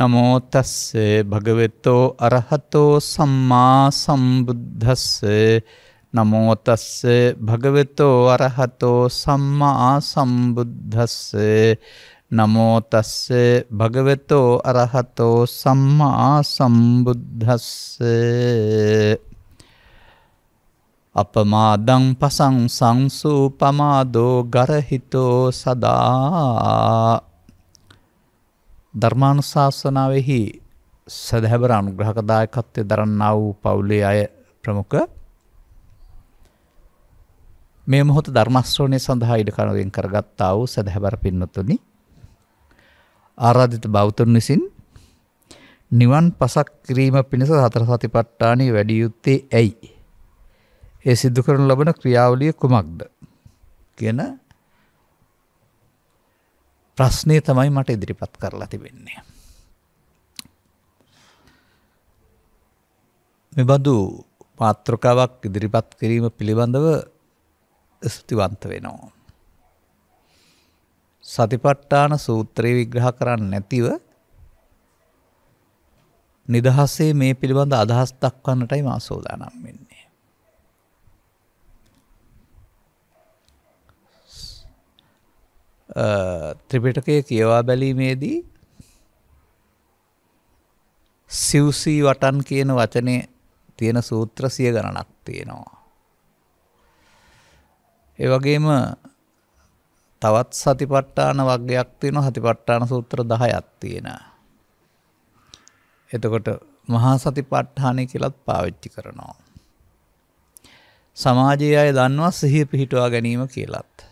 නමෝතස්ස භගවෙතෝ අරහතෝ සම්මා සම්බුද්ධස්ස නමෝතස්ස භගවෙතෝ අරහතෝ සම්මා සම්බුද්ධස්ස නමෝතස්ස භගවෙතෝ අරහතෝ සම්මා සම්බුද්ධස්ස අපමාදං පසං සංසූ පමාදෝ ගරහිතෝ සදා ධර්මානුශාසනාවෙහි සදහැබර අනුග්‍රහක දායකත්වය දරන්නා වූ පවුලේ අය ප්‍රමුඛ මේ මොහොත ධර්මශ්‍රවණය සඳහා ඉඩ කනුවෙන් කරගත්තා වූ සදහැබර පින්නතුනි ආරාධිත බෞතුන් විසින් නිවන් පසක් කිරීම පිණිස සතර සතිපට්ඨානෙ වැඩි යුත්තේ ඇයි? ඒ සිදු කරනු ලබන ක්‍රියාවලිය කුමක්ද? කියන ප්‍රශ්නය තමයි මට ඉදිරිපත් කරලා තිබෙන්නේ. මෙබඳු පාත්‍රකාවක් ඉදිරිපත් කිරීම පිළිබඳව ස්තිවන්ත වෙනවා. සතිපට්ඨාන සූත්‍රය විග්‍රහ කරන්න නැතිව නිදහසේ මේ පිළිබඳ අදහස් දක්වන්නටයි මා සෝදානම් වෙන්නේ. ත්‍රිපිටකය කියවා බැලීමේදී සිව්සී වටන් කියන වචනය තියෙන සූත්‍ර සිය ගණනක් තියෙනවා. ඒ වගේම තවත් සතිපට්ඨාන වර්ගයක් තියෙනවා සතිපට්ඨාන සූත්‍ර 10ක් තියෙනවා. එතකොට මහා සතිපට්ඨානය කියලත් පාවිච්චි කරනවා. සමාජයේ අය දන්නවා සිහිය පිහිටුවා ගැනීම කියලත්.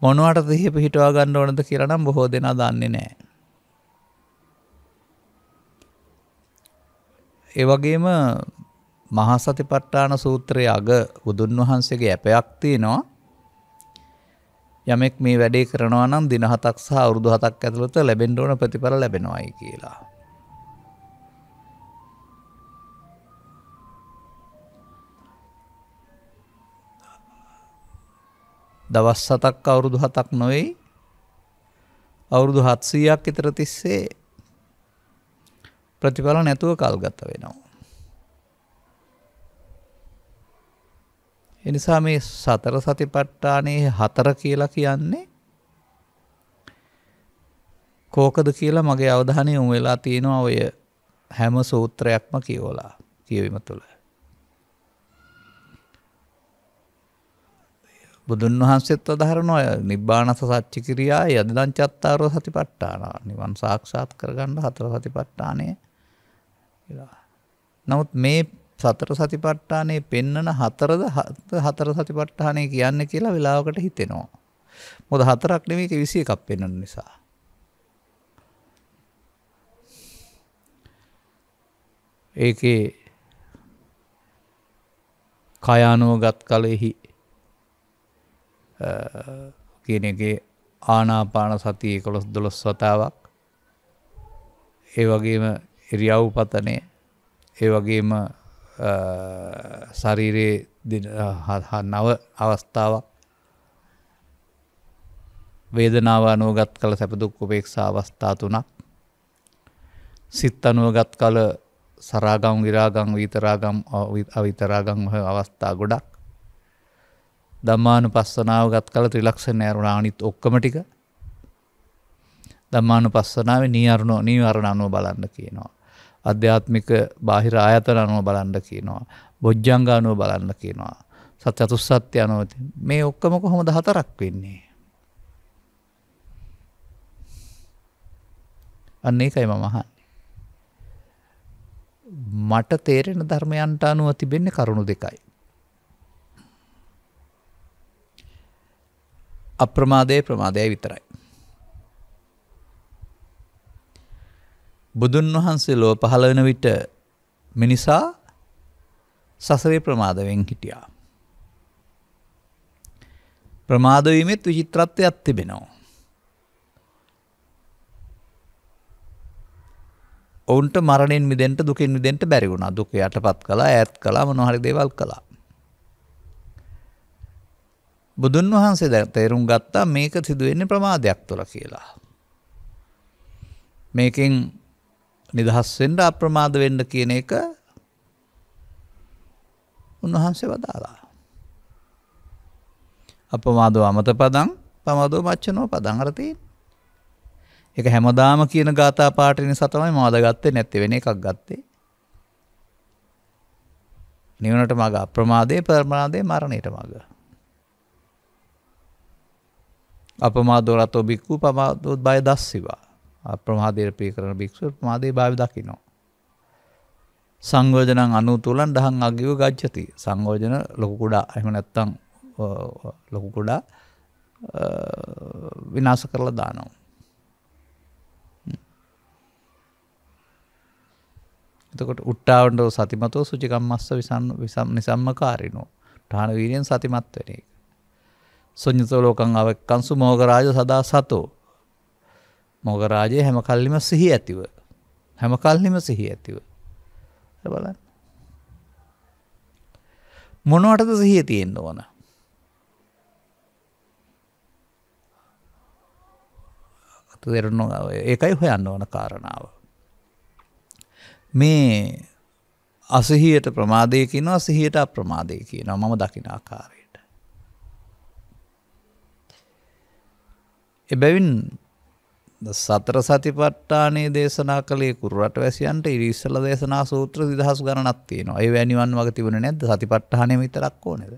මොනවට දිහ පිහිටවා ගන්න ඕනද කියලා නම් බොහෝ දෙනා දන්නේ නැහැ. ඒ වගේම මහා සතිපට්ඨාන සූත්‍රයේ අග බුදුන් වහන්සේගේ ඇපයක් තියෙනවා. යමෙක් මේ වැඩේ කරනවා නම් දින 7ක් සහ අවුරුදු 7ක් ඇතුළත ලැබෙන්න ඕන ප්‍රතිඵල ලැබෙනවායි කියලා. දවස් සතක් අවුරුදු හතක් නොවෙයි අවුරුදු හත්සීයක් ඉතර තිස්සේ ප්‍රතිඵල නැතුව කල් ගත වෙනවා. එනිසා මේ සතර සතිපට්ටානේ හතර කියලා කියන්නේ කෝකද කියලා මගේ අවධානය උම් වෙලා තියෙනවා ඔය හැම සූත්‍රයක්ම කියෝලා කියවීම තුළ. බුදුන් වහන්සේත් අදහරනවා නිබ්බානස සච්ච ක්‍රියා යදිදං චත්තාරෝ සතිපට්ඨාන නිවන් සාක්ෂාත් කරගන්න හතර සතිපට්ඨානය කියලා. නමුත් මේ සතර සතිපට්ඨානේ පෙන්නන හතරද හතර සතිපට්ඨානේ කියන්නේ කියලා වෙලාවකට හිතෙනවා. මොකද හතරක් නෙමෙයි 21ක් පෙන්වන නිසා. ඒකේ කයානුවගත් කලෙහි කියන එකේ ආනාපාන සතිය කොළොස් දොළොස් වතාවක් ඒ වගේම එරියව් පතනය ඒ වගේම ශරීරයේ නව අවස්ථාවක් වේදනාව අනුවගත් කළ සැපදුක් උපේක්ෂා අවස්ථා තුනක් සිත් අනුවගත් කල සරාගම් ගිරාගම් වීතරාගම් අවිතරාගම් අවස්ථා ගොඩක් දම්මානු පස්සනාව ගත් කල ත්‍රිලක්ෂණ ඇරුණානිත් ඔක්කමටික දම්මානු පස්සනාව නීරුණු නීවරණ අනුව බලන්න කියනවා. අධ්‍යාත්මික බාහිර ආයතන අනුව බලන්න කියනවා. බොජ්ජංග අනුව බලන්න කියනවා. සත් අතුස්සත්්‍ය අනුවති මේ ඔක්කම කොහොම දහතරක් වෙන්නේ. අන්නේ එකයි මමහන්. මට තේරෙන ධර්මයන්ට අනුව තිබෙන්නේ කරුණු දෙකයි. අප්‍රමාදය ප්‍රමාදය විතරයි. බුදුන් වහන්සේ ලෝ පහළ වෙන විට මිනිසා සසරේ ප්‍රමාදවෙන් හිටියා. ප්‍රමාදවීමෙත් විචිත්‍රත්වයක් තිබෙනවා. ඔවුන්ට මරණින් මිදෙන්ට දුකින් මිදෙන්ට බැරි වුණා දුක යටපත් කළා ඈත් කළා මොනහරි දේවල් කළා. බුදුන් වහන්සේ දැ තේරුම් ගත්තා මේක සිදුවෙන්නේ ප්‍රමාදයක් තුළ කියලා. මේකින් නිදහස්වෙන්ට අප්‍රමාද වෙන්න කියන එක උන්වහන්සේ වදාලා. අපමාදෝ අමත පදං පමදෝ මච්චනෝ පදංහරතිී. එක හැමදාම කියන ගාථා පාටනි සතමයි මාදගත්තේ නැති වෙන එකක් ගත්තේ. නිවනට මග අප්‍රමාදය පර්මාදය මරණයට මග. අපමාදෝ රතෝ භික්කු පමාදෝ බය දස්සිවා. අප්‍රමාදයට ප්‍රිය කරන භික්ෂුව ප්‍රමාදේ භාවි දකිනවා. සංයෝජනං අනු තුලන් දහං අගිව ගච්ඡති. සංයෝජන ලොකු කුඩා එහෙම නැත්නම් ලොකු කුඩා විනාශ කරලා දානවා. එතකොට උට්ටාවන්ට සතිමතෝ සුචිකම්මස්ස විසම් නිසම්මකාරිනෝ. ඨාන වීර්යෙන් සතිමත් වෙන එක. සුඥතලෝකං අවක්කංසු මෝගරාජ සදා සතෝ. මොගරාජයේ හැම කල්ලිම සිහි ඇතිව. හැම කල්ලිම සිහි ඇතිව. බලන්න. මොනවටද සිහිය තියෙන්න ඕන. තෙරනු ඒකයි හොයන්න ඕන කාරණාව. මේ අසහියට ප්‍රමාදය කියනවා සිහියට අප්‍රමාදය කියනවා මම දකින ආකාරය. එබැවින් සතර සතිපට්ඨානයේ දේශනා කළේ කුරුරට වැසියන්ට ඉරිස්සල දේශනා සූත්‍ර 2000 ගණනක් තියෙනවා. ඒ වැනිවන් වගේ තිබුණේ නැද්ද? සතිපට්ඨානෙම විතරක් ඕනේද?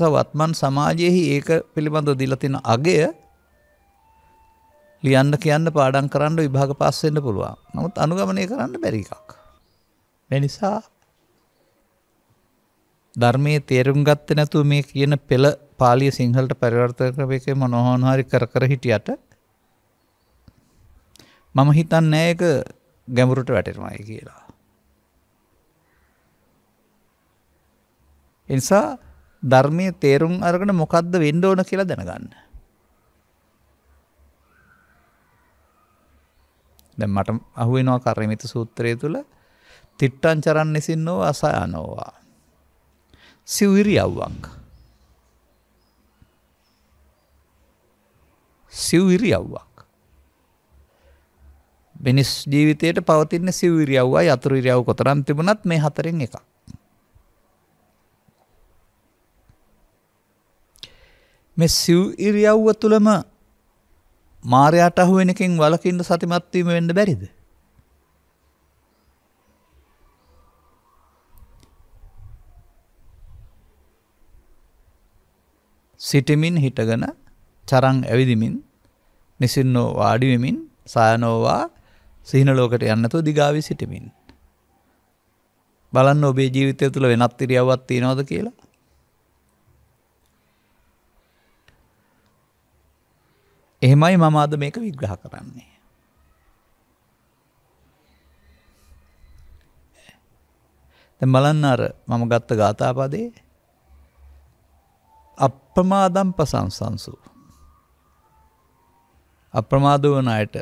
සවත්මන් සමාජයේහි ඒක පිළිබඳව දීලා තියෙන අගය ලියන්න කියන්න පාඩම් කරන්න විභාග පාස් වෙන්න පුළුවන්. නමුත් අනුගමනය කරන්න බැරි එකක්. මේ නිසා ධර්මයේ තේරුම් ගත්තේ නැතුව මේ කියන පෙළ පාලිය සිංහලට පරිවර්තන කරපේකේ මොනෝහන් හරි කර කර හිටියට මම හිතන්නේ ඒක ගැඹුරට වැටෙනවායි කියලා. එනිසා ධර්මයේ තේරුම් අරගෙන මොකද්ද වෙන්න ඕන කියලා දැනගන්න. දැන් මට අහුවෙනවා කරමිත සූත්‍රය තුල තිට්ටං චරන් නිසින්නෝ අසයනෝවා සිව්විරියව්වක්. සිව්විරියව්වක්. මිනිස් ජීවිතයට පවතින සිව්විරියව්වයි අතුරු ඉරියව් කොතරම් තිබුණත් මේ හතරෙන් එකක්. මේ සිව් ඉරියව්ව තුළම මාරයට අහුවෙනකින් වලකින්න සතිමත්වීම වෙන්න බැරිද? සිටිමින් හිටගෙන චරං ඇවිදිමින් නිසින්නෝ වාඩිවෙමින් සයනෝවා සිහිනලෝකට යන්නතු දිගාවි සිටිමින්. බලන්න ඔබේ ජීවිතය තුළ වෙනත් ඉරියව්වත් තියෙනවද කියලා. එහෙමයි මම අද මේක විග්‍රහ කරන්නේ. දැන් බලන්න අර මම ගත්ත ගාථාපදේ අප්‍රමාදම් පසංසංසු. අප්‍රමාද වන අයට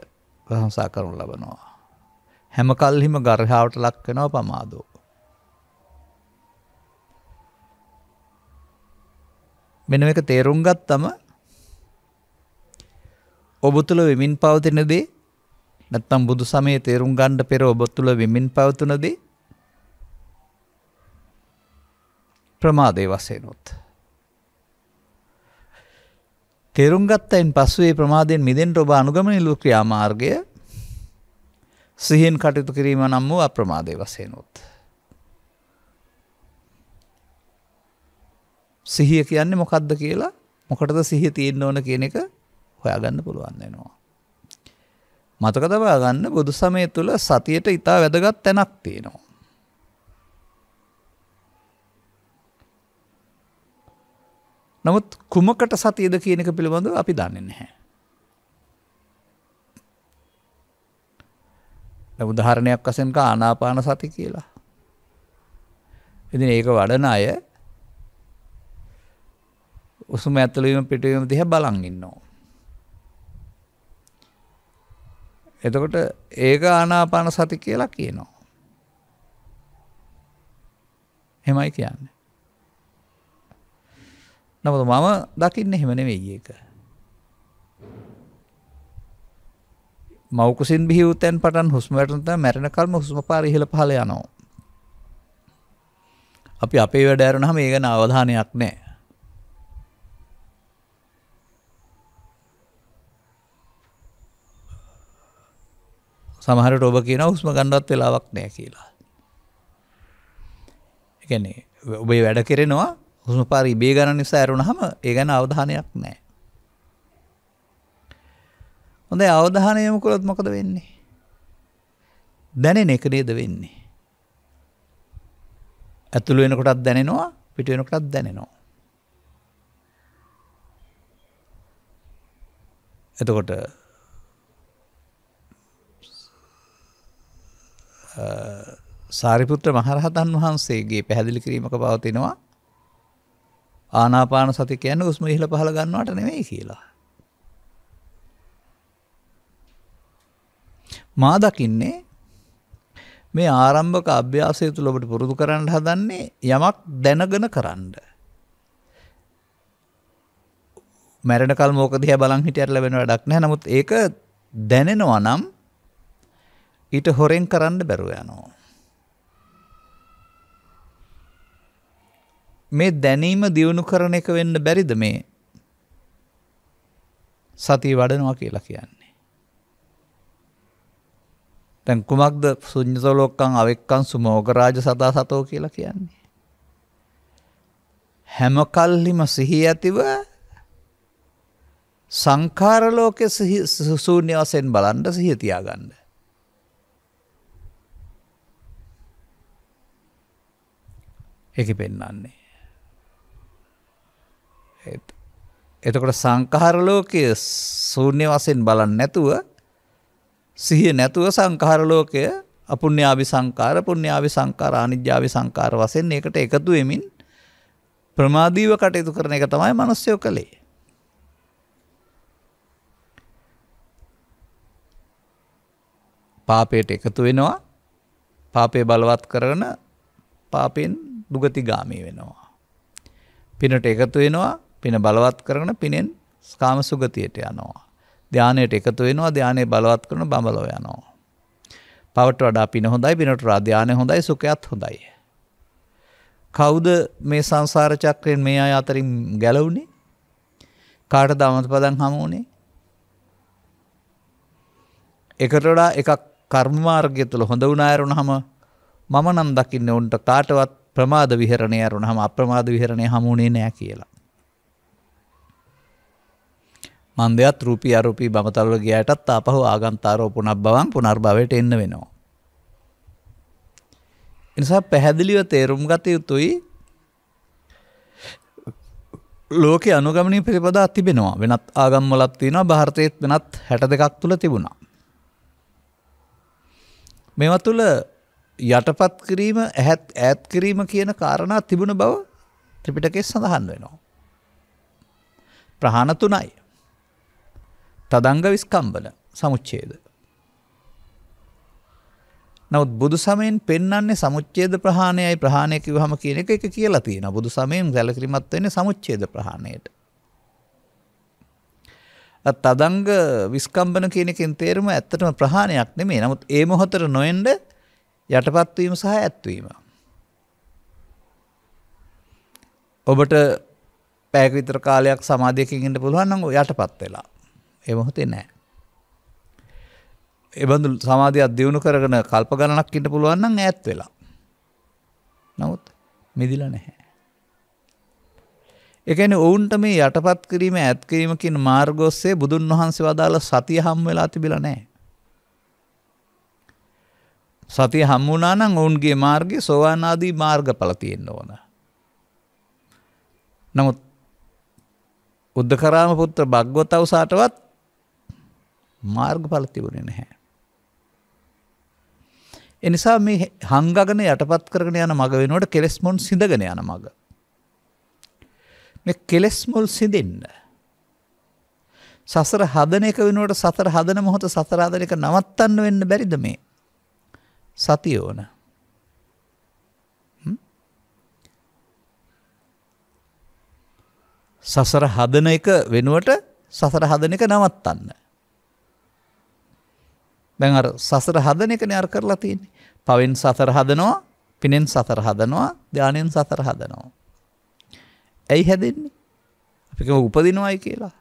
ප්‍රහංසා කරනු ලබනවා. හැම කල්හිම ගර්හාාවට ලක්වෙනව පමාදෝ. මෙන එක තේරුම් ගත්තම ඔබ තුළ විමින් පවතිනදේ නැත්තම් බුදු සමය තේරුම් ගණ්ඩ පෙර ඔබ තුළ විමින් පවතුනදේ ප්‍රමාදය වසයනොත්. තේරුම් ගත්තයින් පස්සේ ප්‍රමාදයෙන් මිදෙන්ට ඔබ අනුගමන ලු ක්‍රියාමාර්ගය සිහින් කටයුතු කිරීම නම් වූ අප්‍රමාදය වසයනොත්. සිහිය කියන්නේ මොකක්ද කියලා මොකටද සිහිය තියෙන්න්න ඕන කියන එක හොයාගන්න පුළුවන් වෙනවා. මතකතබා ගන්න බුදු සමය තුළ සතියට ඉතා වැදගත් තැනක් තියෙනවා. නමුත් කුමකට සතියද කියන එක පිළිබඳව අපි දන්නේ නැහැ. උදාහරණයක් වශයෙන් ආනාපාන සති කියලා. ඉතින් ඒක වඩන අය උසුම ඇතුළවීම පිටවීම දිහා බලන් ඉන්නවා. එතකොට ඒක ආනාපාන සති කියලා කියනවා. එහෙමයි කියන්නේ. නමුත් මම දකින්න එහෙම නෙවෙයි ඒක. මව් කුසින් බිහි වූ තැන් පටන් හුස්ම වැටෙන තැන මැරෙන කල්ම හුස්ම පාර ඉහළ පහළ යනවා. අපි අපේ වැඩ ඇරුණාම ඒ ගැන අවධානයක් නැහැ. සමහරට ඔබ කියන හුස්ම ගන්නවත් වෙලාවක් නැහැ කියලා. ඒ කියන්නේ ඔබේ වැඩ කෙරෙනවා හුස්ම පාර ඉබේ ගණන් නිසා ඇරුණහම ඒ ගැන අවධානයක් නැහැ. හොඳයි අවධානය යොමු කළොත් මොකද වෙන්නේ? දැනෙන එක නේද වෙන්නේ. ඇතුළු වෙනකොටත් දැනෙනවා පිට වෙනකොටත් දැනෙනවා. එතකොට සාරිපුත්‍ර මහරහතන් වහන්සේගේ පැහැදිලි කිරීමක පවතිනවා ආනාපාන සති කියන්නේ හුස්ම ඉහළ පහළ ගන්නවට නෙමෙයි කියලා. මා දකින්නේ මේ ආරම්භක අභ්‍යාසය තුල ඔබට පුරුදු කරන්න හදන්නේ යමක් දැනගෙන කරන්න. මැරෙන කල් මොක දිහා බලන් හිටියට ලැබෙන වැඩක් නැහැ. නමුත් ඒක දැනෙනවා නම් ඊට හොරෙන් කරන්න බැරුව යනවා. මේ දැනීම දියුණු කරන එක වෙන්න බැරිද මේ සතිය වඩනවා කියලා කියන්නේ. තැන් කුමක්ද සුඥතලොක්කං අවෙක්කන් සුමෝගරාජ සදා සතෝ කියලා කියන්නේ. හැමකල්හිම සිහි ඇතිව සංකාරලෝකෙ සුසූන්‍ය වසයෙන් බලන්ඩ සිහිතියාගන්න. එක පෙන්නන්නේ. එතකොට සංඛාර ලෝකය ශූන්‍ය වශයෙන් බලන්නේ නැතුව සිහිය නැතුව සංඛාර ලෝකය අපුඤ්ඤාවි සංඛාර පුඤ්ඤාවි සංඛාර අනිජ්ජාවි සංඛාර වශයෙන් ඒකට එකතු වෙමින් ප්‍රමාදීව කටයුතු කරන එක තමයි මිනිස්සු කලේ. පාපයට එකතු වෙනවා පාපය බලවත් කරන පාපෙන් දුගතිගාමී වෙනවා. පිනට එකතු වෙනවා පින බලවත් කරන පිනෙන් ස්කාම සුගතියට යනවා. ධානයට එකතු වෙනවා ධානය බලවත් කරන බඹලෝ යනවා. පවට වඩා පින හොඳයි පිනට රාධ්‍යානය හොඳයි සුඛයත් හොඳයි. කවුද මේ සංසාර චක්‍රයෙන් මේ අය අතරින් ගැලවුණේ? කාට දමත පදන් හමු වුණේ? එකට වඩා එකක් කර්ම මාර්ගය තුළ හොඳ වුණ අය වුණාම මම නම් දකින්නේ උන්ට කාටවත් ප්‍රමාද විහරණය වුණාම අප්‍රමාද විහරණය හමු වුණේ නෑ කියලා. මන්දයත් රූපී අරූපී බමතලවල ගියටත් ආපහු ආගන්තාරෝ පුනක් බවන් පුනර්භවයට එන්න වෙනවා. එනිසා පැහැදිලිව තේරුම් ගත යුතුයි ලෝක අනුගමනී පිළිපදා තිබෙනවා වෙනත් ආගම්වලත් තියෙනවා භාරතයත් වෙනත් හැට දෙකක් තුළ තිබුණා. මෙව තුළ යටපත් කිරීම ඇහැත් ඇත් කිරීම කියන කාරණා තිබුණ බව ත්‍රිපිටකෙස් සඳහන් වෙනවා. ප්‍රහාණ තුනයි. තදංග විස්කම්බන සමුච්චේද. නවත් බුදු සමයෙන් පෙන්න්නේ සමුච්චේද ප්‍රහණයයි ප්‍රහණයකි හම කියන එක එක කියලා තියෙන බුදු සමයෙන් ගැලකිරිමත් වෙන සමුච්චේද ප්‍රහණයට. තදංග විස්කම්බන කියනකින් තේරුම ඇත්තටම ප්‍රහණයක් නෙමේ නමුත් ඒ මොහොතර නොයෙන්ඩ යටපත්වීම සහ ඇත්වීම. ඔබට පැකවිතර කාලයක් සමාධයකින්ට පුළුවන් නඟ යටපත් වෙලා ඒ මොහොතේ නෑ. එබඳු සමාධයක් දියුණු කරගෙන කල්ප ගණනක් ඉන්න පුළුවන් නම් ඈත් වෙලා. නමුත් මිදිලා නැහැ. ඒ කියන්නේ ඔවුන්ට මේ යටපත් කිරීම ඈත් කිරීම කියන මාර්ගෝස්සේ බුදුන් වහන්සේ වදාළ සතිය හම් වෙලා තිබිලා නැහැ. සතිය හම් වුණා නම් ඔවුන්ගේ මාර්ගය සෝවාන් ආදී මාර්ගඵල තියෙන්න ඕන. නමුත් උද්දකරාම පුත්‍ර භග්වතවසාටවත් මාර්ගඵල තිබුණේ නැහැ. එනිසා මේ හංගගෙන යටපත් කරගෙන යන මඟ වෙනුවට කෙලෙස්මොන් සිඳගෙන යන මඟ. මේ කෙලෙස්මොල් සිදෙන්න. සසර හදන එක වෙනුවට සතර හදන මොහොත සතර හදන එක නවත්තන්න වෙන්න බැරිද මේ? සතිය ඕන. සසර හදන එක වෙනුවට සසර හදන එක නවත්තන්න. දැන් අර සසර හදන එකනේ අර කරලා තියෙන්නේ. පවෙන් සසර හදනවා, පිනෙන් සසර හදනවා, ධානයෙන් සසර හදනවා. ඇයි හැදෙන්නේ? අපි කියමු උපදිනවයි කියලා.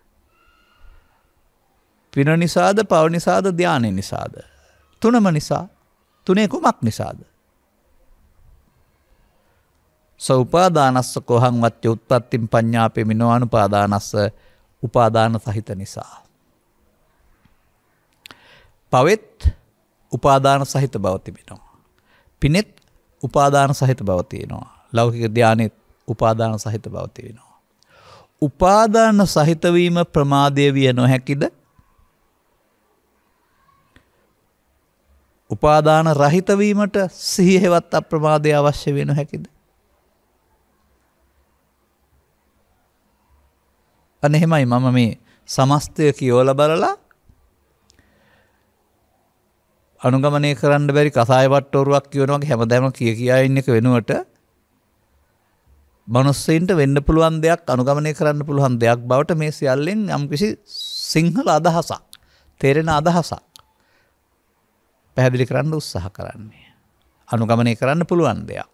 පින නිසාද, පව නිසාද, ධානය නිසාද? තුනම නිසා. තුනේ කුමක් නිසාද? සෝපාදානස්ස කොහං වත්‍ය උත්පත්තිම් පඤ්ඤාපේ මිනෝනුපාදානස්ස උපාදාන සහිත නිසා පවෙත් උපාදාන සහිත බව තිබෙනවා. පිනෙත් උපාදාන සහිත බව තියෙනවා. ලෞකික ධානයත් උපාදාන සහිත බව තියෙනවා. උපාදාන සහිත වීම ප්‍රමාදය විය නොහැකිද? උපාදාන රහිත වීමට සිහිය හෙවත් අප්‍රමාදය අවශ්‍ය වෙන හැකිද? අනේ එහෙමයි මම මේ සමස්තය කියවලා බලලා අනුගමනය කරන්න බැරි කසායවට්ටෝරුවක් කියවනවගේ හැමදැම කිය කියා ඉන්න එක වෙනුවට මනුස්සයින්ට වෙන්න පුළුවන් දෙයක් අනුගමනය කරන්න පුළුවන් දෙයක් බවට මේ සියල්ලෙන් යම්කිසි සිංහල අදහසක් තේරෙන අදහසක් පැහැදිලි කරන්න උත්සාහ කරන්නේ. අනුගමනය කරන්න පුළුවන් දෙයක්.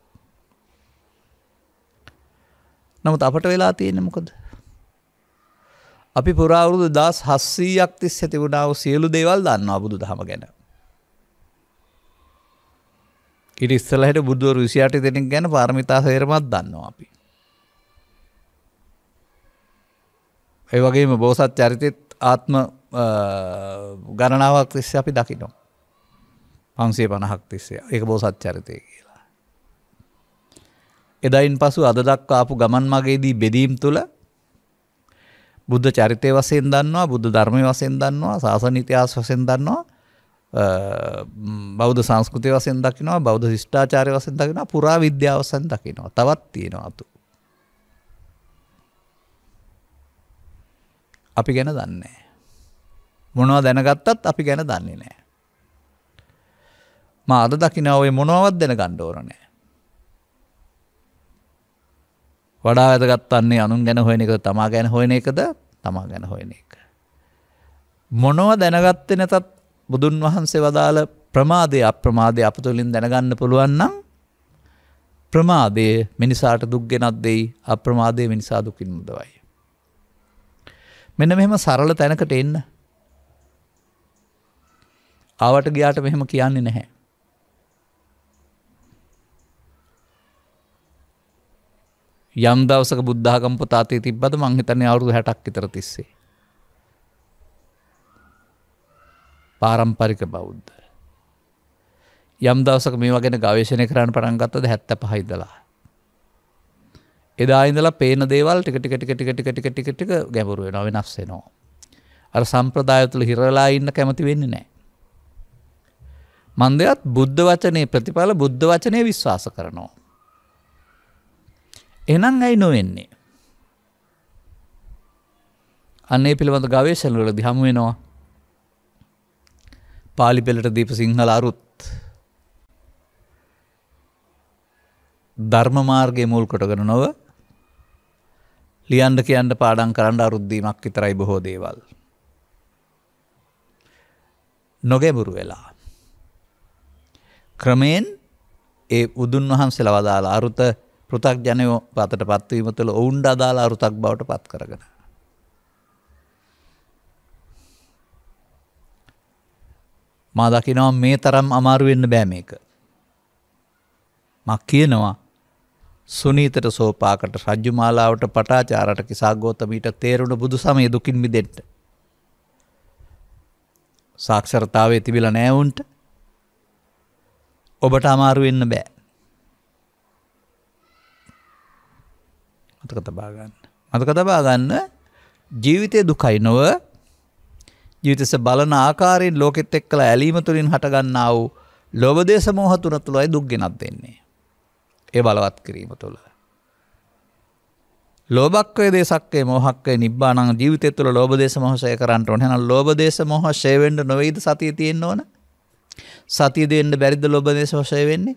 නමුත් අපට වෙලා තියෙන මොකද. අපි පුරාවුරුදු දස් හස්සීයක් තිස් ඇතිවුණාව සියලු දේවල් දන්නවා බුදු දහම ගැන. ඉට ඉස්සලහට බුදුව රුසියාට දෙනෙක් ගැන පාරමිතා සේරමත් දන්නවා අපි. ඒ වගේම බෝසත් චරිතෙත් ආත්ම ගණනාවක් තිස්ස අපි දකිනවා. පන්සේ පණහක් තිස්සේ එක බෝසත් චරිතය කියලා. එදයින් පසු අද දක්වාපු ගමන් මගේදී බෙදීම් තුළ බුද්ධ චරිතය වසයෙන් දන්නවා බුද්ධ ධර්මය වසයෙන් දන්නවා ශාසනිතිහාස වසෙන් දන්නවා බෞද්ධ සංස්කෘතිය වසෙන් දකිනවා බෞද්ධ ශිෂ්ඨාචාරය වසෙන් දකින පුරා විද්‍යාවසන් දකිනවා තවත් තියෙනවා අතු. අපි ගැන දන්නේ. මොනවා දැනගත්තත් අපි ගැන දන්නේ නෑ. ම අද දකිනවේ මොනොවත් දෙන ගණ්ඩෝරනෑ. වඩා ඇදගත්තන්නේ අනුන් ගැන හොයන එක තමා ගැන හොයන එකද තමා ගැන හොයන එක. මොනව දැනගත්තෙන තත් බුදුන් වහන්සේ වදාළ ප්‍රමාදය අප්‍රමාදය අප තුළින් දැනගන්න පුළුවන්නම් ප්‍රමාදය මිනිසාට දුක්ගෙනත් දෙයි අප්‍රමාදය මිනිසා දුකින් මුදවයි. මෙන මෙහෙම සරල තැනකට එන්න. ආවට ගියාට මෙහෙම කියන්නේ නැහැ. යම් දවසක බුද්ධාගම පොත අතේ තිබ්බද මං හිතන්නේ අවුරුදු 60ක් විතර තිස්සේ. පාරම්පරික බෞද්ධ. යම් දවසක මේ වගෙන ගවේශණය කරන්න පටන්ගත්තද හැත්ත පහහිදලා. එදා ඉඳලා පේන දේවල් ටික ටික ටික ටික ටික ටික ටික ටික ගැඹුරුව නොව වෙනස්සෙනවා. අර සම්ප්‍රදාය තුළ හිරලා ඉන්න කැමති වෙන්න නෑ. මන් දෙයත් බුද්ධ වචනය ප්‍රතිඵල බුද්ධ වචනය විශ්වාස කරනවා. එනම් ඇයි නොවෙන්නේ. අන්නේ පිළිබඳ ගවේශණවල දිහමුවෙනවා පාලිපෙලට දීප සිංහල අරුත් ධර්මමාර්ගය මුල් කොටගෙන නොව ලියන්ඩ කියන්න පාඩන් කරන්න අරුද්දීමක් විතරයි බොහෝ දේවල්. නොගැබුරු වෙලා. ක්‍රමයෙන් ඒ උදුන් වහන්සෙල වදාලා අරුත පෘතක් ජනයෝ පතට පත්වීම තුළ ඔවුන්ඩ අදාලා අරුතක් බවට පත් කරගෙන. මා දකිනවා මේ තරම් අමාරුවෙන්න බෑ මේක. මක් කියනවා සුනීතට සෝපාකට රජ්ජුමාලාවට පටාචාරට කිසාගෝතමීට තේරුණු බුදු සමය දුකින් මිදෙන්ට. සාක්ෂරතාවේ තිබිල නෑවුන්ට ඔබට අමාරුවෙන්න බෑ. මතක තබාගන්න. මතක තබාගන්න ජීවිතය දුකයි නොව ජීවිතස බලන ආකාරයෙන් ලෝකෙත් එක්කලා ඇලීම තුළින් හටගන්නා වූ ලොබදේශ මෝහ තුන තුළයි දුක් ගෙනත් දෙන්නේ. ඒ බලවත් කිරීම තුළ. ලෝබක්වේ දේශක්කේ මොහක්කේ නිබ්බානං ජීවිතය තුළ ලෝබදේශ මොහසය කරන්නට ඕන. එහෙනම් ලෝබදේශ මොහ ෂේ වෙන්න නොවේද සතිය තියෙන්න ඕන? සතිය දෙන්න බැරිද ලෝබදේශ මොහසය වෙන්නේ?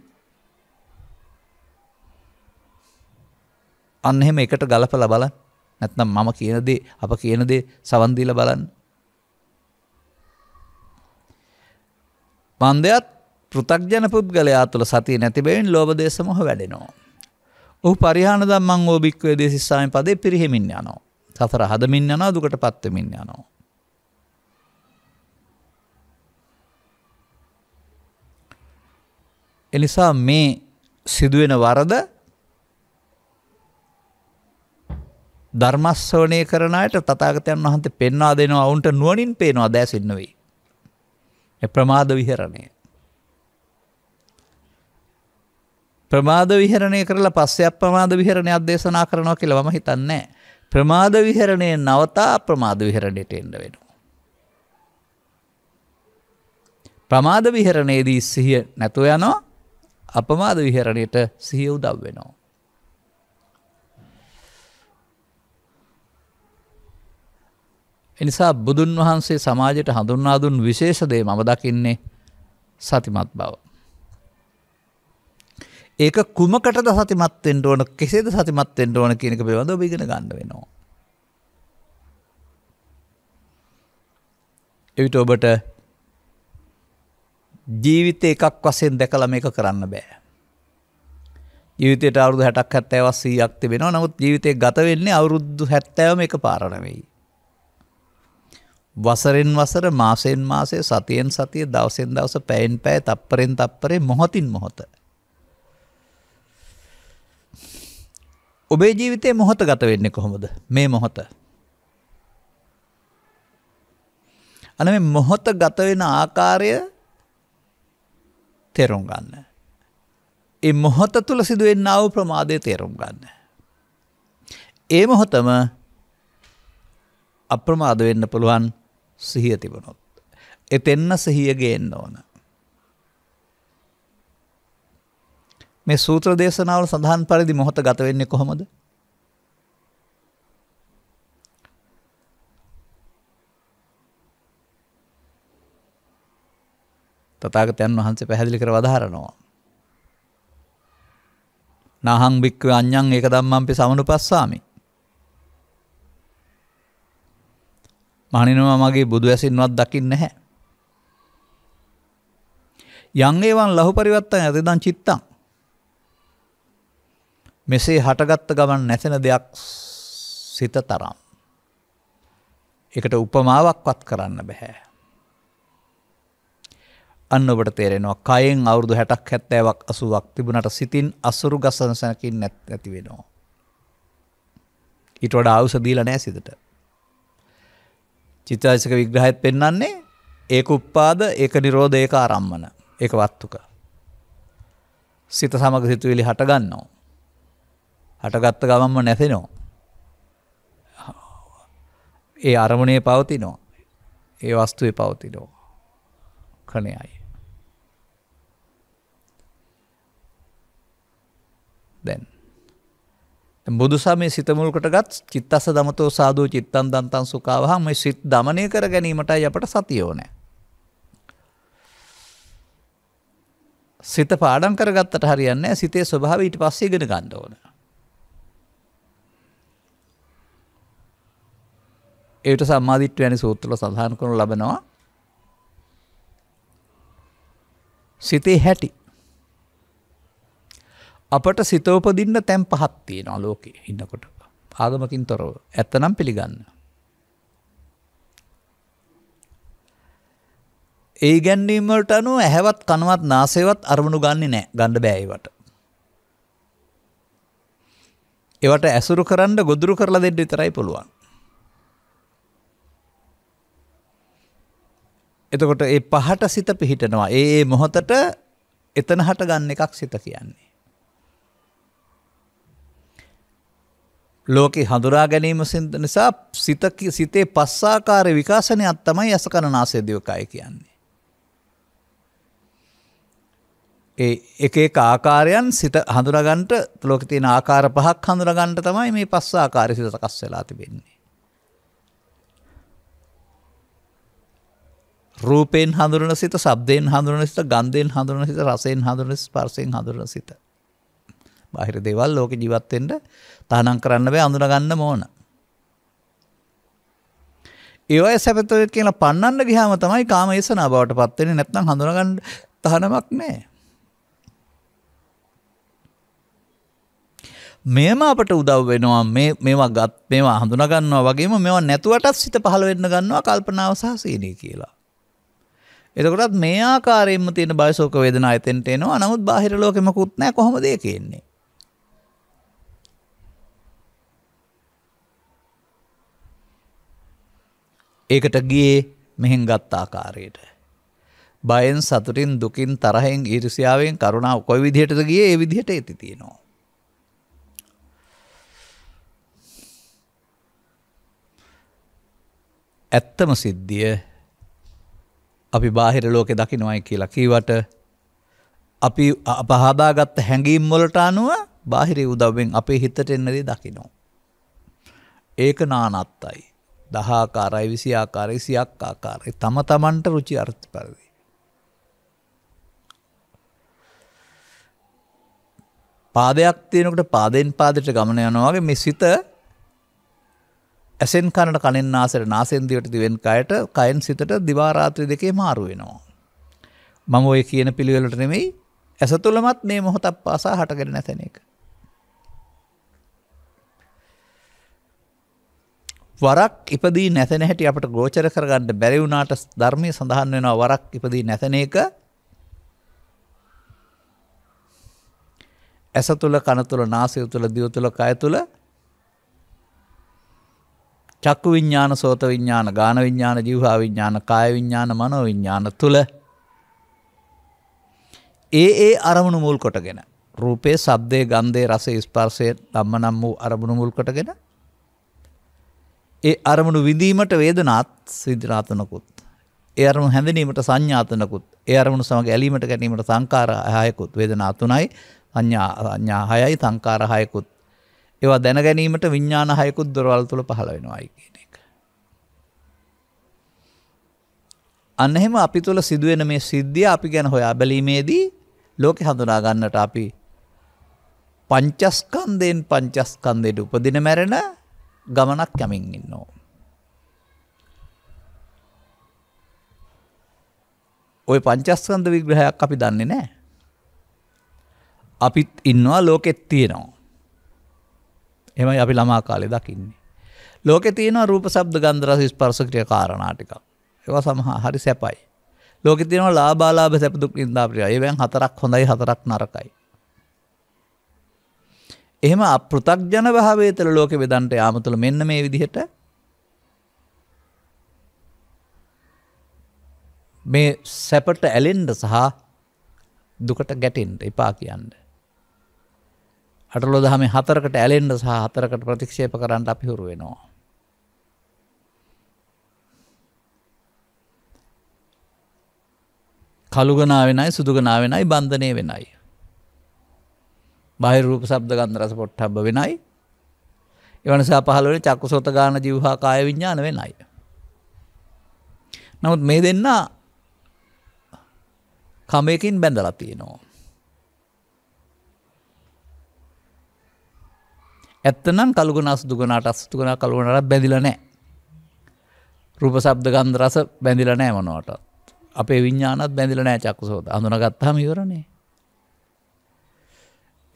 අන්න එහෙම එකට ගලපලා බලන්න. නැත්නම් මම කියන දේ අප කියන දේ සවන් දීලා බලන්න. මන්දයත් පෘථග්ජන පුද්ගලයා තුළ සතිය නැති බැවින් ලෝභ දේශමොහ වැඩෙනවා. ඔහු පරිහාන දම්මං ඕභික්වේ දේශස්සායන් පදේ පිරිහෙමින් යනෝ. සතර හදමින් යනවා දුකට පත්වමින් යනවා. එනිසා මේ සිදුවෙන වරද ධර්මස්වනය කරනයට තතාගතයන් වහන්සේ පෙන්වා දෙනවා ඔවුන්ට නුවනින් පේනවා දැසින්නවෙයි. ප්‍රමාද විහරණය. ප්‍රමාද විහරණය කරලා පස්සේ අප්‍රමාද විහරණයක් දේශනා කරනවා කියලා මම හිතන්නේ. ප්‍රමාද විහරණය නවතා අප්‍රමාද විහරණයට එන්න වෙනවා. ප්‍රමාද විහරණයේදී සිහිය නැතුව යනවා. අපමාද විහරණයට සිහිය උදව් වෙනවා. එනිසා බුදුන් වහන්සේ සමාජයට හඳුන්වා දුන් විශේෂදේ මම දකින්නේ සතිමත් බව. ඒක කුමකටද සතිමත්තෙන්ට ඕන කෙසේද සතිමත්තෙන්ට ඕන කියනක පිවඳ බිගෙන ගන්න වෙනවා. එවිට ඔබට ජීවිත එකක් වසයෙන් දැකල මේක කරන්න බෑ. ජීවිතයට අවුදු හැටක් හැත්තෑවස්සීයක් තිබෙන නමුත් ජීවිතය ගත වෙන්නේ අවුරුද්දු හැත්තෑව එක පාරණවෙයි. වසරෙන් වසර මාසයෙන් මාසය සතියෙන් සතිය දවසෙන් දවස පැයෙන් පැය තප්පරෙන් තප්පරේ මොහොතින් මොහොත. ඔබේ ජීවිතය මොහොත ගත වෙන්නේ කොහොමද මේ මොහොත. අන මේ මොහොත ගතවෙන ආකාරය තෙරුම් ගන්න. ඒ මොහොත තුළ සිදුවෙන් අව ප්‍රමාදය තේරුම් ගන්න. ඒ මොහොතම අප්‍රමාද වෙන්න පුළුවන් සිහිය තිබුණොත්. එතෙන්න සිහිය ගේන්න ඕන. මේ සූත්‍ර දේශනාවල සඳහන් පරිදි මොහොත ගත වෙන්නේ කොහොමද? තථාගතයන් වහන්සේ පැහැදිලි කර වදාහරනවා. නාහං භික්ඛවේ අඤ්ඤං ඒක ධම්මංපි සමනුපස්සාමි. මහණෙනවා මගේ බුදු ඇසින්වත් දකින්නේ නැහැ. යං ඒවන් ලහු පරිවත්තන් ඇතිදන් චිත්තං. මෙසේ හටගත්ත ගමන් නැසෙන දෙයක් සිත තරම්. එකට උපමාවක්වත් කරන්න බැහැ. අන්න ඔබට තේරෙනවා කයෙන් අවුරුදු හැටක් හැත්තෑවක් අසුවක් තිබුණට සිතින් අසුරු ගසන සැනකින් නැත් ඇති වෙනවා. ඉට වඩ අවුස දීල නෑ සිතට. චිත්තචෛතසික විග්‍රහයත් පෙන්වන්නේ ඒක උප්පාද ඒක නිරෝධ ඒක ආරම්මන ඒක වත්තුක. සිත සමග සිතුවිලි හටගන්නවා. හටගත්ත ගමන්ම නැසෙනවා. ඒ අරමුණේ පවතිනෝ. ඒ වස්තුවේ පවතිනෝ. කණයයි. දැන් බුදුසමය සිතමුල්කටගත් චිත්තස දමතෝ සාධූ චිත්තන් දන්තන් සුකාව හම සිත් දමනය කර ගැනීමටයි අපට සතියෝනෑ. සිත පාඩම් කරගත්තට හරියන්න සිතේ ස්වභාව ඊට පස්සේ ඉගෙන ගන්න ඕන. ඒට සම්මාධිට්ඨ වැනි සූත්‍රවල සඳහන් කරනු ලබනවා. සිතේ හැටි. අපට සිතෝපදින්න තැම් පහත් තියෙන අලෝකෙ ඉන්නකොට ආගමකින් තොරව ඇත්තනම් පිළිගන්න. ඒ ගැන්ඩීමට අනු ඇහැවත් කනවත් නාසේවත් අරමුණු ගන්නේ නෑ ගණඩ බෑයිවට. එවට ඇසුරු කරන්න ගොදුරු කරලා දෙඩ විතරයි පුළුවන්. එතකොට ඒ පහට සිත පිහිටනවා ඒ මොහොතට එතන හට ගන්න එකක් සිත කියන්නේ. ලෝකෙ හඳුරා ගැනීම සිද නිසා සිත සිතේ පස්සාකාර විකාශනයක් තමයි ඇස කරනාසේ දිවකය කියන්නේ. ඒ එක එක ආකාරයන් සිත හඳුරගන්ට ලෝක තියෙන ආකාර පහක් හඳුරගන්ට තමයි මේ පස්ස ආකාරය සිත සකස් වෙලා තිබෙන්නේ. රූපයෙන් හඳුරන සිත, ශබ්දයෙන් හඳුරන සිත, ගන්ධයෙන් හඳුරන සිත, රසයෙන් හඳුරන සිත, ස්පර්ශයෙන් හඳුරන සිත. බාහිර දේවල් ලෝක ජීවත්වෙන්ට තහනම් කරන්න බෑ අඳුනගන්න ඕන. ඒවයි සැපතව කියලා පන්නන්න ගිහාම තමයි කාම ඒසනා බවට පත්වෙන නැත්නම් හඳුනගන්න තහනමක් නෑ. මෙම අපට උදව් වෙනවා මේවා ගත් මේවා හඳුනගන්නවා වගේම මෙවා නැතුවටත් සිත පහළ වෙන්න ගන්නවා කල්පනාව සහ සීනී කියලා. එතකොටත් මේ ආකාරයෙන්ම තියෙන බයසෝක වේදනා එතෙන්ට එනවා. නමුත් බාහිර ලෝකෙමකුත් නැහැ කොහොමද ඒකෙන්නේ? ඒකට ගියේ මෙහෙන් ගත් ආකාරයට. බයෙන් සතුටින් දුකින් තරහෙන් ඊර්ෂ්‍යාවෙන් කරුණාව කොයි විදිහටද ගියේ ඒ විදිහට ඇති තියෙනවා. ඇත්තම සිද්ධිය අපි බාහිර ලෝකෙ දකිනවයි කියලා කීවට අපි අප හදාගත්ත හැඟීම් වලට අනුව බාහිර උදව්වෙන් අපේ හිතට එන්නදී දකිනවා. ඒක නානත්තයි. දහාකාරයි විසිආකාරය සියක් ආකාරය තම තමන්ට රුචි අර්ථ පරදි. පාදයක් තියෙනකට පාදෙන් පාදට ගමන යනවාගේ මෙ සිත ඇසෙන් කණට කණෙන් නාසට නාසෙන්දිවට දිවෙන් කයට කයින් සිතට දිවාරාත්‍රි දෙකේ මාරුවෙනවා. මම ඔය කියන පිළිවෙලට නෙමෙයි ඇස තුළමත් මේ මොහොතක් පාසා හටගෙන නැතැන එක. වරක් ඉපදී නැතන හැටි අපට ගෝචර කරගන්න බැරි වුණාට ධර්මයේ සඳහන් වෙනවා වරක් ඉපදී නැතන එක ඇස තුල කන තුල නාසය තුල දිව තුල කය තුල චක්කු විඤ්ඤාණ සෝත විඤ්ඤාණ ගාන විඤ්ඤාණ ජීවහා විඤ්ඤාණ කාය විඤ්ඤාණ මනෝ විඤ්ඤාණ තුල ඒ ඒ අරමුණු මුල් කොටගෙන රූපේ, ශබ්දේ, ගන්ධේ, රසේ, ස්පර්ශයේ ධම්ම නම් වූ අරමුණු මුල් කොටගෙන ඒ අරමුණු විඳීමට වේදනාත් සිදිරාතනකුත්. ඒ අරමුණු හැඳනීමට සංඥාතනකුත්. ඒ අරමුණු සමග ඇලීමට ගැනීමට සංකාර හයකුත් වේදනා තුනයි අඥා හයයි සංකාර හයකුත්. ඒවා දැන ගැනීමට විඤ්ඥාන හයකුත් දොරවල් තුළ පහළ වෙනවායි කියන එක. අන්න එහෙම අපි තුළ සිදුවෙන මේ සිද්ධිය අපි ගැන හොයා බැලීමේදී ලෝකෙ හඳුනා ගන්නට අපි පංචස්කන්දයෙන් පංචස්කන්දයට උපදින මැරෙන ගමනක් යමින් ඉන්නවා. ඔය පංචස්කන්ධ විග්‍රහයක් අපි දන්නේ නෑ. අපිත් ඉන්නවා ලෝකෙත් තියෙනවා. එමයි අපි ළමා කාලේ දකින්නේ. ලෝකෙ තියෙනවා රූප සබ්ද ගන්ධරස ස්පර්ශ ක්‍රිය කාරණා ටික. ඒවා සමහර හරි සැපයි. ලෝකෙ තියෙනවා ලාභාලාභ සැප දුක් නින්දා ප්‍රිය. ඒවෙන් හතරක් හොඳයි හතරක් නරකයි. එහෙම අපෘතග්ජන භාවය තුළ ලෝක වෙදන්ට යාම තුළ මෙන්න මේ විදිහට මේ සැපට ඇලෙන්ඩ සහ දුකට ගැටෙන්ට එපා කියන්න. අටලො දහම හතරකට ඇලෙන්ඩ සහ හතරකට ප්‍රතික්ෂේප කරන්න අපි හුරුවෙනවා. කළුගනාවෙනයි සුදුගනාවෙනයි බන්ධනය වෙනයි. බාහිර රූප ශබ්ද ගන්ධ රස පොට්ටබ්බ වෙනයි. ඒ නිසා පහළ වෙන චක්කුසෝත ගාන જીවහා කාය විඥාන වෙනයි. නමුත් මේ දෙන්න කමයකින් බැඳලා තියෙනවා. ඇත්තනම් කලුගුණ අසුදුගුණට අසුතුගුණ කලුගුණට බැඳිලා නැහැ. රූප ශබ්ද ගන්ධ රස බැඳිලා නැහැ මොනවටත්. අපේ විඥානත් බැඳිලා නැහැ චක්කුසෝත. අඳුනගත්තාම ඉවරනේ.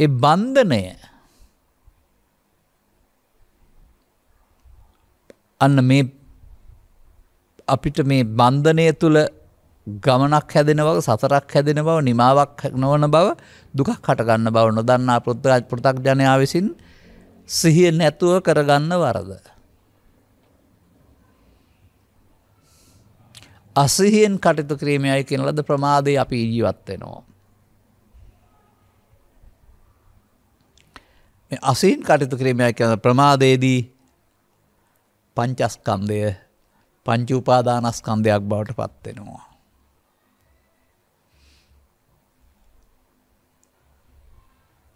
ඒ බන්ධනය අන්න මේ අපිට මේ බන්ධනය තුළ ගමනක් හැදෙන බව සතරක් හැදෙන බව නිමාවක් නොවන බව දුකක් කටගන්න බව නොදන්නා පෘත්තරජ පෘතක් ජනයා විසින් සිහිය නැතුව කරගන්න වරද. අසිහියෙන් කටයුතු ක්‍රීමයයි කියන ලද ප්‍රමාදය අපි ජීවත්වෙනවා. මේ අසීන් කටයුතු කිරීමයක් යන ප්‍රමාදයේදී පංචස්කන්දය පංචුපාදානස්කන්දයක් බවට පත්වෙනවා.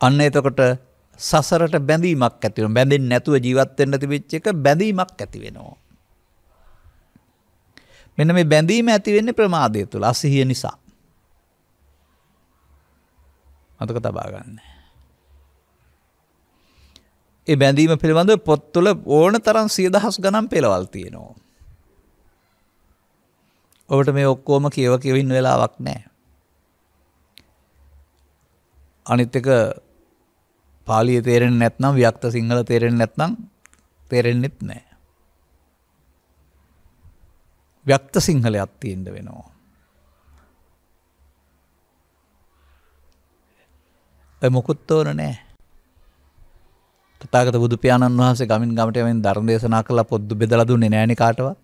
අන්න එතකොට සසරට බැඳීමක් ඇතිව බැඳින් නැතුව ජීවත්වෙන්න තිබිච්ච එක බැඳීමක් ඇති වෙනවා. මෙන මේ බැඳීම ඇතිවෙන්නේ ප්‍රමාදය තුළ අසිහිය නිසා. අතක තබාගන්නේ. ඒ බැඳීම පිළිබඳව පොත්තුල ඕන තරම් සියදහස් ගනම් පෙළවල් තියෙනවා. ඔබට මේ ඔක්කෝම කියව කියවින් වෙලාවක් නෑ. අනිත් එක පාලිය තේරෙන් නැත්නම් ව්‍යක්ත සිංහල තේරෙන් නැත්නම් තේරෙන්නෙත් නෑ. ව්‍යක්ත සිංහලයක් තියෙන්ට වෙනවා. මොකුත් ඕන නෑ. තථාගත බුදු පියාණන් වහන්සේ ගමින් ගමට යමින් ධර්ම දේශනා කළා පොද්දු බෙදලා දුන්නේ නෑනේ කාටවත්.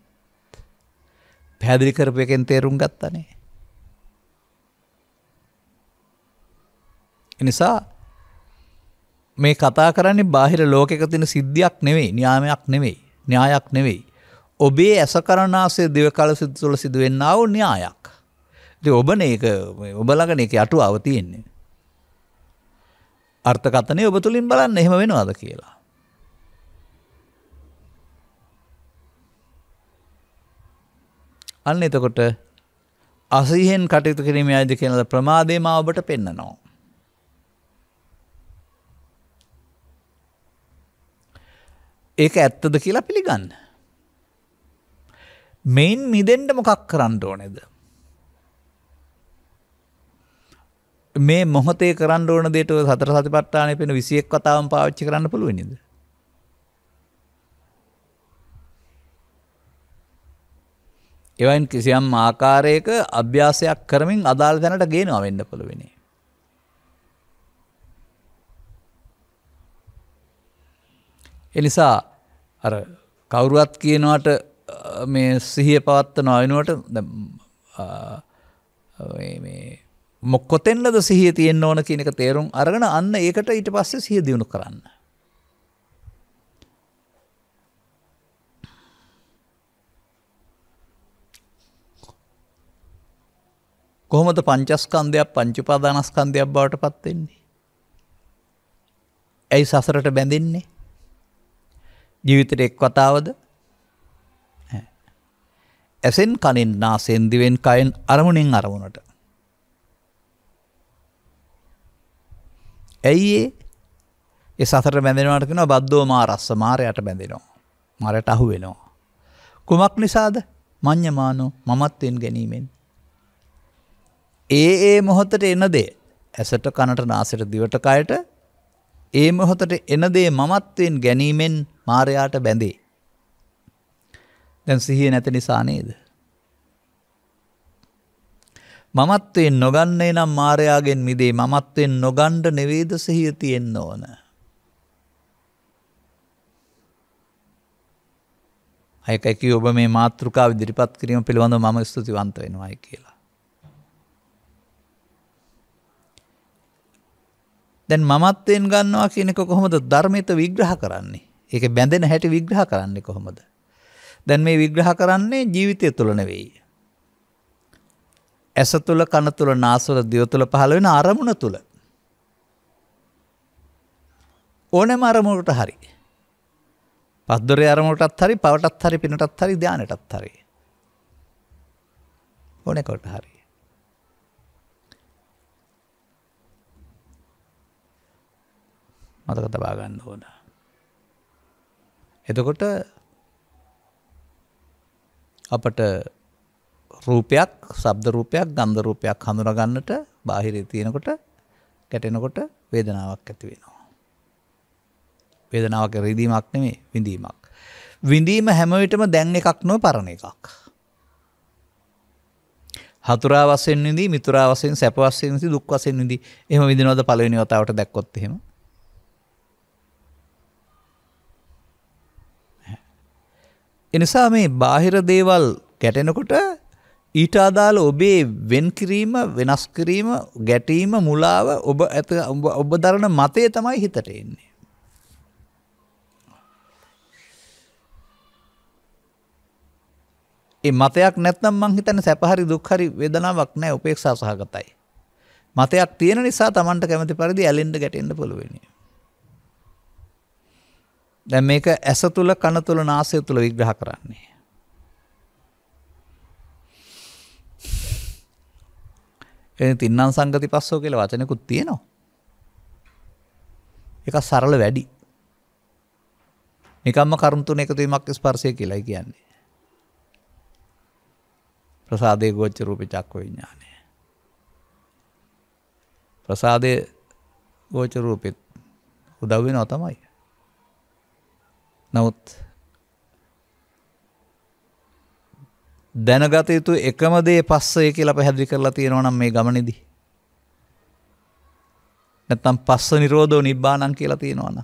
පැහැදිලි කරපු එකෙන් තේරුම් ගත්තනේ. එනිසා මේ කතා කරන්නේ බාහිර ලෝකෙක තියෙන සිද්ධියක් නෙවෙයි, න්‍යාමයක් නෙවෙයි, න්‍යායක් නෙවෙයි. ඔබේ ඇස කරනාසේ දිවකල සිත තුළ සිදුවෙන්නා වූ න්‍යායක්. ඉතින් ඔබනේ ඒක ඔබ ළඟනේ ඒක අටුවාව තියෙන්නේ. අර්ථකතනය ඔබ තුළින් බලන්න එහෙම වෙනවාද කියලා. අන්න එතකොට අසීහෙන් කටයුතු කිරීම අයිද කියනද ප්‍රමාදේම ඔබට පෙන්නනවා. ඒක ඇත්තද කියලා පිළිගන්න. මෙයින් මිදෙන්ට මොකක් කරන්න ඕනෙද. මේ මොහොතේ කරන්න ඕන දෙට සතර සතිපට්ඨානය පෙන විසියෙක් කතාවන් පාවිච්චි කරන්න පුළුවනිද. එවයින් කිසියම් ආකාරයක අභ්‍යාසයක් කරමින් අදාළ දැනට ගේනවා වෙන්න පුළුවනේ. එනිසා අර කවුරුවත් කියනවට මේ සිහිය පවත්ත නොයනුවට කොතෙන්ලද සිහිය තියෙන්න්න ඕන කියනක තේරුම් අරගෙන අන්න ඒකට ඊට පස්සේ සිහිය දියුණු කරන්න. කොහොමද පංචස්කන්ධයක් පංචුපාදානස්කන්ධයක් බවට පත්වෙන්නේ. ඇයි සසරට බැඳින්නේ. ජීවිතට එක් වතාවද ඇසෙන් කනින් නා සෙන්දිවෙන් කයෙන් අරමුණෙන් අරමුණට ඇයි ඒ ඒ සතර බැඳෙනවාට කෙන බද්ධෝ මාරස්ස මාරයට බැඳෙනවා. මරයට අහු වෙනවා. කුමක් නිසාද මං්්‍යමානෝ මමත්වෙන් ගැනීමෙන්. ඒ ඒ මොහොතට එන දේ ඇසට කනට නාසට දිවටකයට ඒ මොහොතට එනදේ මමත්වෙන් ගැනීමෙන් මාරයාට බැඳේ. දැන් සිහිය නැත නිසා නේද. මමත්වයෙන් නොගන්නේ නම් මාරයාගෙන් මිදේ මමත්වයෙන් නොගණ්ඩ නෙවේද සහිය තියෙන්න ඕන. අයකැකි ඔබ මේ මාතෘකා විදිරිපත් කිරීම පිළිබඳ මම ස්තුතිවන්ත වෙනවායි කියලා. දැන් මමත්වයෙන් ගන්නවා කියනෙක කොහොමද ධර්මත විග්‍රහ කරන්නේ ඒක බැඳෙන හැටි විග්‍රහ කරන්නේ කොහොමද. දැන් මේ විග්‍රහ කරන්නේ ජීවිතය තුළ නෙවෙයි. ඇස තුළ කන තුළ නාසවල දිව තුළ පහළ වෙන අරමුණ තුළ ඕනෑම අරමුණකට හරි පද්දොරේ අරමුණටත් හරි පවටත් හරි පිනටත් හරි ධානයටත් හරි ඕනකොට හරි මතක තබා ගන්න ඕන එතකොට අපට රූපයක් සබ්ද රූපයක් ගන්ධ රූපයක් හඳුනගන්නට බාහිරේ තියෙනකොට ගැටෙනකොට වේදනාවක් ඇති වෙනවා. වේදනාවක රිදීමක් නෙමේ විඳීමක්. විඳීම හැමවිටම දැන් එකක් නොව පරණ එකක්. හතුරා වසෙන් විදි මිතුරා වසෙන් සැප වසෙන් විදි දුක් වසෙන් විදි එහෙම විඳිනවද පළවෙනි වතාවට දැක්කොත් එහෙම එනිසා මේ බාහිර දේවල් ගැටෙනකොට ඊට අදාළ ඔබේ වෙන්කිරීම වෙනස් කිරීම ගැටීම මුලාව ඔබ ඇත ඔබ දරන මතය තමයි හිතට එන්නේ. ඒ මතයක් නැත්නම් මං හිතන්නේ සැප හරි දුක් හරි වේදනාවක් නැහැ උපේක්ෂා සහගතයි. මතයක් තියෙන නිසා Tamanට කැමති පරිදි ඇලෙන්න ගැටෙන්න පුළුවන්. දැන් මේක ඇස තුල කන තුල නාසය තුල විග්‍රහ කරන්නේ. තින්නන් සංගති පස්සෝ කියල වචනකුත් තියෙනවා. එක සරල වැඩි. නිකම්ම කරුන්තුන එකතුීමක් ස්පර්සය කියලයි කියන්නේ. ප්‍රසාදය ගෝච්ච රූපි චක්ක විඤ්ඥානය. ප්‍රසාදය ගෝචරූපෙත් උදව්වෙන නොතමයි. නමුත් දැනගත යුතු එකම දේ පස්සය කියලා පැහැදිලි කරලා තියෙනවා නම් මේ ගමනේදී. නැත්තම් පස්ස නිරෝධෝ නිබ්බාණං කියලා තියෙනවා නම්.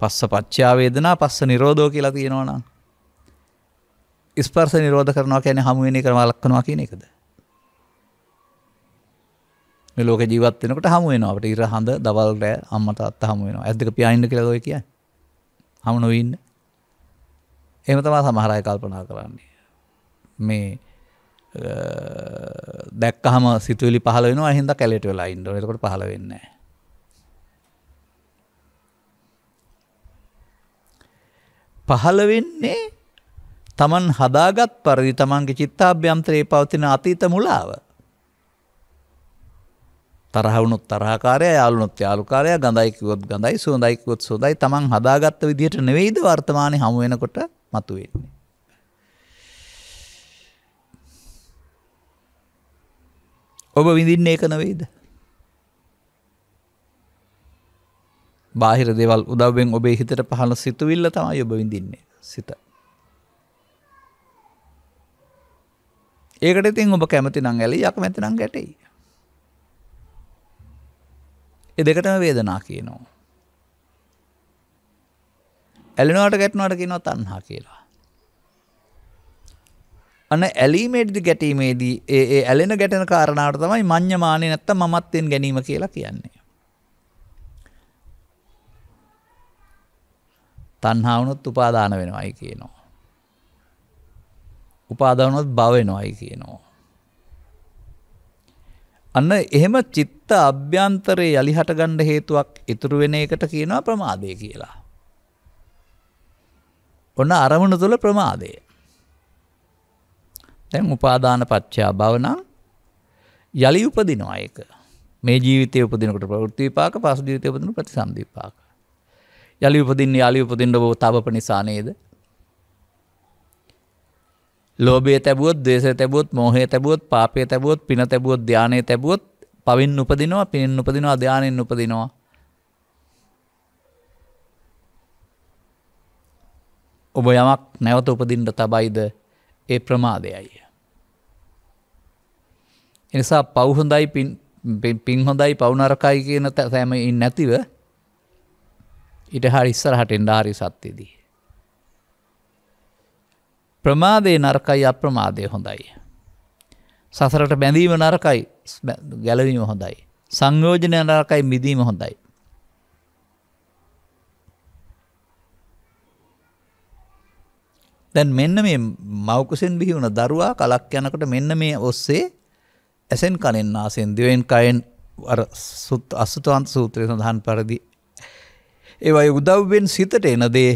පස්ස පච්චා වේදනා පස්ස නිරෝධෝ කියලා තියෙනවා නම්. ස්පර්ශ නිරෝධ කරනවා කියන්නේ හමු වෙන එක වළක්වනවා කියන එකද? මේ ලෝක ජීවත් වෙනකොට හමු වෙනවා. අපිට ඉර හඳ, දවල් රෑ, අම්මා තාත්තා හමු වෙනවා. ඇද්දක පියාණින්න කියලාද ඔය කියන්නේ? හමු නොවී ඉන්න. එම තමා සමහරයි කල්පනා කරන්නේ. මේ දැක්කහම සිතුවලි පහල වෙන අහින්ද කැලෙට වෙලා ඉන්ඩනකට පහල වෙන්න. පහළ වෙන්නේ තමන් හදාගත් පරදි තමන්ගේ චිත්තාභ්‍යන්ත්‍රයේ පවතින අතීත මුලාව. තරහවුණුත් තරහකාරය යාලුනුත් යාලුකාරය ගඳයිකිවොත් ගඳයි සුවඳයිකිවොත් සොදයි තමන් හදාගත්ත විදිහට නෙවෙයිද වර්තමානය හමුවෙනකොට මතුවෙන්නේ. ඔබ විඳින්නේ ඒක නොවේද? බාහිර දේවල් උදව්වෙන් ඔබේ හිතට පහළ සිතුවිල්ල තමයි ඔබ විඳින්නේ සිත. ඒකට ඉතින් ඔබ කැමති නම් ඇලී අකමැති නම් ගැටෙයි. ඒ දෙකටම වේදනා කියනවා. ඇලෙනවට ගැටනවට කියනවා තණ්හා කියලා. අන්න ඇලීමේදී ගැටීමේදී ඒ ඒ ඇලෙන ගැටෙන කාරණාවට තමයි මඤ්ඤමානේ නැත්තම් මමත්වෙන් ගැනීම කියලා කියන්නේ. තණ්හා වුණොත් උපාදාන වෙනවයි කියනවා. උපාදාන වුණොත් භව වෙනවයි කියනවා. අන්න එහෙම චිත්ත අභ්‍යන්තරේ යලි හට ගන්න හේතුවක් ඉතුරු වෙන එකට කියනවා ප්‍රමාදය කියලා. ඔන්න අරමුණ තුළ ප්‍රමාදය. දැන් උපාදාන පච්චා බව නම් යළි උපදිනවා ඒක. මේ ජීවිතය උපදිනකොට ප්‍රවෘත්ති විපාක පසු ජීවිතය උපදින ප්‍රතිසන්දි විපාක. යළි උපදින්නේ යළි උපදින්න බව තවප නිසා නේද? ලෝභය තැබුවොත්, ද්වේෂය තැබුවොත්, මෝහය තැබුවොත්, පාපය තැබුවොත්, පින තැබුවොත්, ධානය තැබුවොත්, පවින් උපදිනවා, පිනෙන් උපදිනවා, ධානයෙන් උපදිනවා. ඔබ යමක් නැවත උපදින්ට තබයිද ඒ ප්‍රමාදයයි. එනිසා පවුහොඳයි පින් හොඳයි පවුනරකයි කියන සෑම ඉන්න නැතිව ඉට හරි ඉස්සර හටෙන් ඩාරි සත්‍යයේදී. ප්‍රමාදය නරකයි අප්‍රමාදය හොඳයි. සසරට බැඳීම නරකයි ගැලවීම හොඳයි. සංයෝජනය නරකයි මිදීම හොඳයි. දැන් මෙන්න මේ මවකුසෙන් බිහි වුණ දරුවා කලක් යනකොට මෙන්න මේ ඔස්සේ ඇසෙන් කනෙන් ආසෙන් දිවෙන් කයෙන් අර සුත් අසුතාන්ත සූත්‍රය සඳහන් පරිදි ඒවයි උදව්වෙන් සිතට එන දේ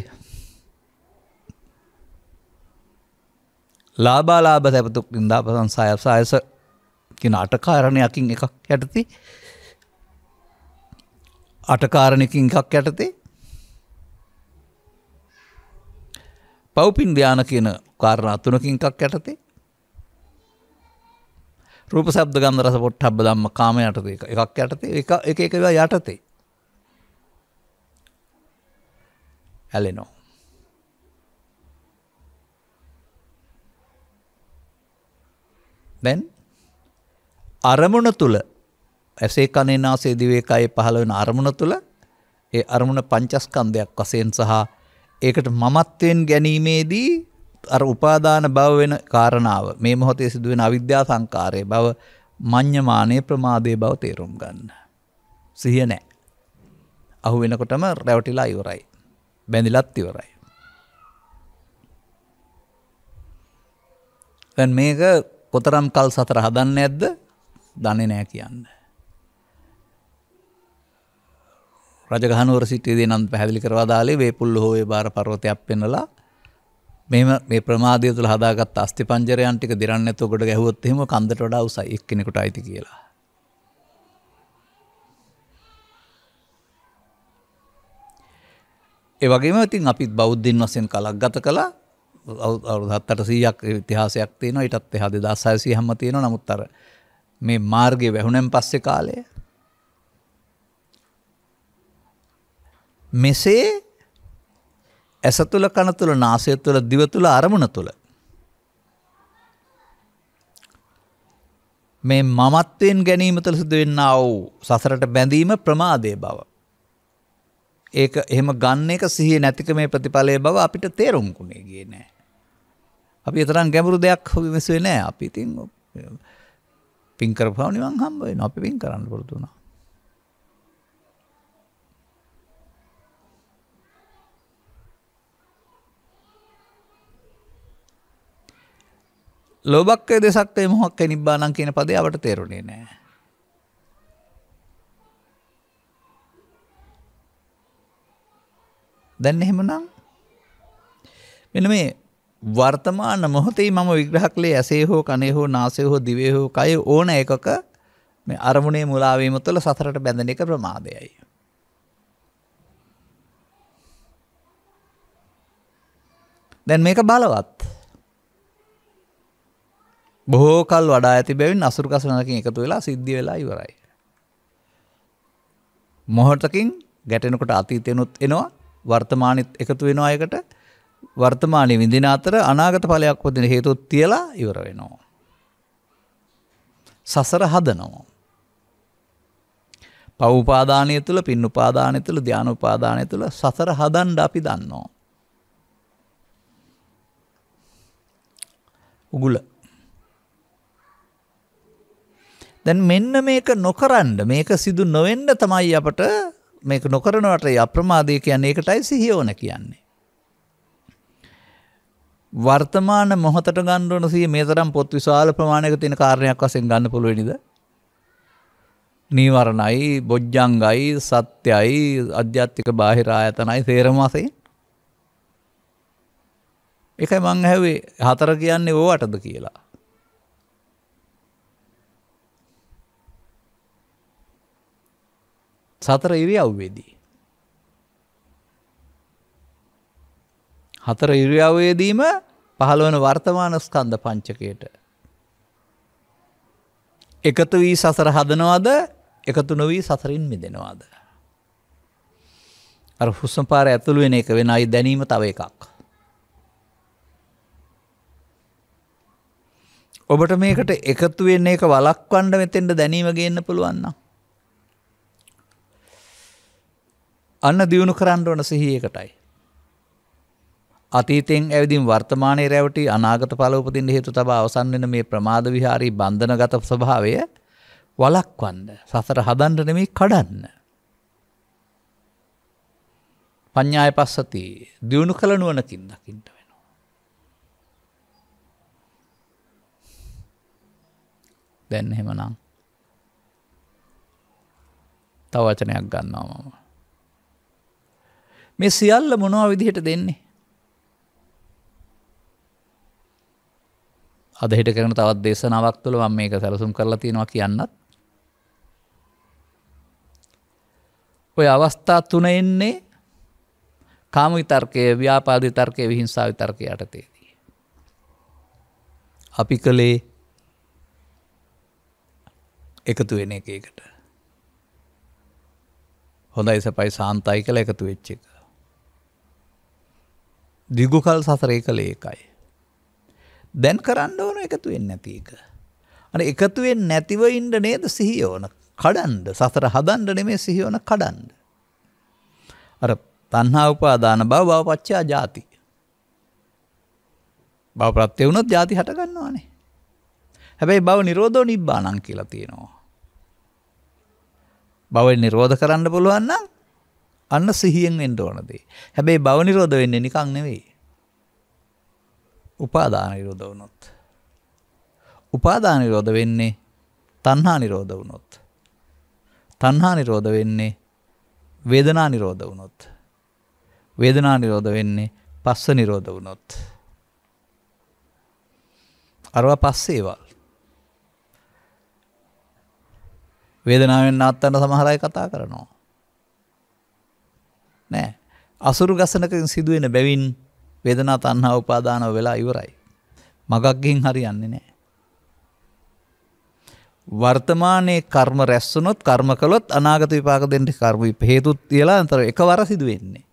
ලාබාලාබ සැපතුක් ඉදා පසන් සයස අයස කියෙන අටකාරණයකින් එකක් යටති අටකාරණයකින් එකක් යටතේ පව්පින් ධ්‍යාන කියන කාරණා තුනකින් එකක් යටතේ රූප සබ්ද ගන්ධ රස පොට්ටබ්බ ධම්ම කාම යටතේ එකක් යටතේ එක එක එක ඒවා යටතේ ඇලෙනවා දැන් අරමුණ තුල ඇසේ කනේ නාසයේ දිවේ කයේ පහළ වෙන අරමුණ තුල ඒ අරමුණ පංචස්කන්ධයක් වශයෙන් සහ ඒකට මමත්වෙන් ගැනීමේදී අර උපාදාන බව වෙන කාරණාව මේ මොහොතේ සිදුවෙන අවිද්‍යා සංකාරය බව මං්්‍යමානය ප්‍රමාදය බව තේරුම් ගන්න. සිහිය නෑ. අහු වෙනකොටම රැවටිලා ඉවරයි. බැඳිලත් ඉවරයි. මේක කොතරම් කල් සතර හදන්න ඇද්ද දන්නේ නෑ කියන්න. රජගහනුවර සිටියේදී නම් පැහැදිලි කරවා දාලේ වේපුල්ල හෝයේ බාර පර්වතයක් පෙන්වලා මෙහෙම මේ ප්‍රමාදය තුළ හදාගත් අස්ථි පංජරයන් ටික දිරන්න නැතුව ගොඩ ගැහුවොත් එහෙම කන්දට වඩා උසයි එක්කෙනෙකුට අයිති කියලා. ඒ වගේම ඉතින් අපිත් බෞද්ධින් වශයෙන් කලක් ගත කළා අවුරුදු 700ක් ඉතිහාසයක් තියෙනවා ඊටත් එහා 2600 හැම තියෙනවා නමුත් අර මේ මාර්ගයේ වැහුණෙන් පස්සේ කාලේ මෙසේ ඇස තුළ කන තුළ නාසය තුළ දිව තුළ අරමුණ තුළ මේ මමත්වයෙන් ගැනීම තුළ සිදු වෙන්නා වූ සසරට බැඳීම ප්‍රමාදය බව. ඒක එහෙම ගන්න එක සිහිය නැතිකමේ ප්‍රතිඵලය බව අපිට තේරුම්කුණේ ගියේ නෑ. අපි තරම් ගැඹුරු දෙයක් විමසුවේ නෑ අපි ඉතින් පින් කරපුවම නිවන් හම්බ වෙනවා අපි පින් කරන්න පුරුදු වුණා. ලෝබක්කය දෙසක්තේ මොහක්ක නිබ්බානන් කියන පදේ අවට තේරුණේ නෑ. දැන් එහෙමනම් මෙන මේ වර්තමාන මොහොතේ මම විග්‍රහ කළේ ඇසේ හෝ කනේ හෝ නාසය හෝ දිවේ හෝ කය ඕන එකක මේ අරමුණේ මුලාවීම තුළ සතරට බැඳෙන එක ප්‍රමාදයයි. දැන් මේක බලවත්. බොහෝකල් වඩා ඇති බැවින් අසුරු කසනකින් එකතු වෙලා සිද්ධිය වෙලා ඉවරයි. මොහොතකින් ගැටෙනකොට අතීතයනුත් එනවා වර්තමානෙත් එකතු වෙන අයකට වර්තමානය විඳින අතර අනාගත ඵලයක් වදින හේතුත් තියලා ඉවර වෙනවා. සසර හදනවා. පව්පාදානය තුළ පින් උපාදානය තුළ ධ්‍යාන උපාදානය තුළ සසර හදන්ඩ අපි දන්නවා. උගුල දැන් මෙන්න මේක නොකරන්න මේක සිදු නොවෙන්න තමයි අපට මේක නොකරනවට අප්‍රමාදය කියන්න ඒකටයි සිහියෝන කියන්නේ. වර්තමාන මොහොතට ගණ්ඩුවන සිය මේ තරම් පොත් විශාල ප්‍රමාණයක තියෙන කාරණයක් වසෙන් ගන්න පුළුවනිද. නීවරණයි බොජ්ජංගයි සත්‍යයි අධ්‍යාත්තික බාහිරා ඇතනයි තේරමසේ. එකයි මං හැවේ හතර කියන්නේ ඕ අටද කියලා. සතර ඉරියව්වේදී. හතර ඉරියව්වේදීම පහළවන වර්තමාන ස්කන්ධ පංචකයට. එකතු වී සසර හදනවාද එකතු නොවී සසරින් මිදෙනවාද. අර හුස්සම් පාර ඇතුළුවෙන එක වෙන අයි දැනීම තව එකක්. ඔබට මේකට එකතු වෙන්නේ එක වලක්වන්න මෙතෙන්ට දැනීම ගන්න පුළුවන්නම්. අන්න දියුණු කරන්න ඕන සිහියකටයි. අතීතෙන් ඇවිදින් වර්තමානයේ රැවටි අනාගත පල උපදින්න හේතු තබා අවසන් වෙන මේ ප්‍රමාද විහාරී බන්ධනගත ස්වභාවය වලක්වන්න සසර හදන්න නෙමේ කඩන්න. පඤ්ඥාය පස්සති දියුණු කළ නුවනකින් දකිින්ට වෙනවා. දැන් හෙමනම් තවචනයක් ගන්නවා මම. මේ සියල්ල මොනවා විදිහට දෙන්නේ. අදහිට කරන තවත් දේශනාවක් තුළ මම මේක සැලසුම් කරලා තියෙනවා කියන්නත්. ඔය අවස්ථා තුන එන්නේ කාම විතර්කය ව්‍යාපාද විතර්කය විහිංසා විතර්කය යටතේදී. අපි කළේ එකතු වෙන එක එකට. හොඳයි සපයි සාන්තයි කළ එකතු වෙච්ච එක. දිගුකල් සසරේ කළ ඒකයි. දැන් කරන්න ඕන එකතු වෙන්නේ නැති එක. අනේ එකතු වෙන්නේ නැතිව ඉන්න නේද සිහිය ඕන. කඩන්න සසර හදන්න නෙමෙයි සිහිය ඕන කඩන්න. අර තණ්හා උපාදාන භව භවපච්චා ජාති. භව ප්‍රත්‍ය වුණොත් ජාති හට ගන්නවානේ. හැබැයි භව නිරෝධෝ නිබ්බාණං කියලා තියෙනවා. භව නිරෝධ කරන්න පුළුවන් නම් අන්න සිහියෙන් එන්ට ඕනදේ. හැබැයි බවනිරෝධ වෙන්නේ නිකං නෙවෙයි. උපාදාන නිරෝධ වුණොත්. උපාදාන නිරෝධ වෙන්නේ තණ්හා නිරෝධ වුණොත්. තණ්හා නිරෝධ වෙන්නේ වේදනා නිරෝධ වුණොත්. වේදනා නිරෝධ වෙන්නේ පස්ස නිරෝධ වුණොත්. අරවා පස්සේවල්. වේදනාවෙන් නාත්තන්න සමහරයි කතා කරනවා. නෑ. අසුරු ගසනකින් සිදුවෙන බැවින් වේදනා තණ්හා උපාදානව වෙලා ඉවරයි. මගක්ගෙන් හරියන්නේ නෑ. වර්තමානයේ කර්ම රැස්සුනොත් කර්ම කළොත් අනාගත විපාක දෙන්න කර්ම හේතුත් කියලා අතර එකවර සිදු වෙන්නේ.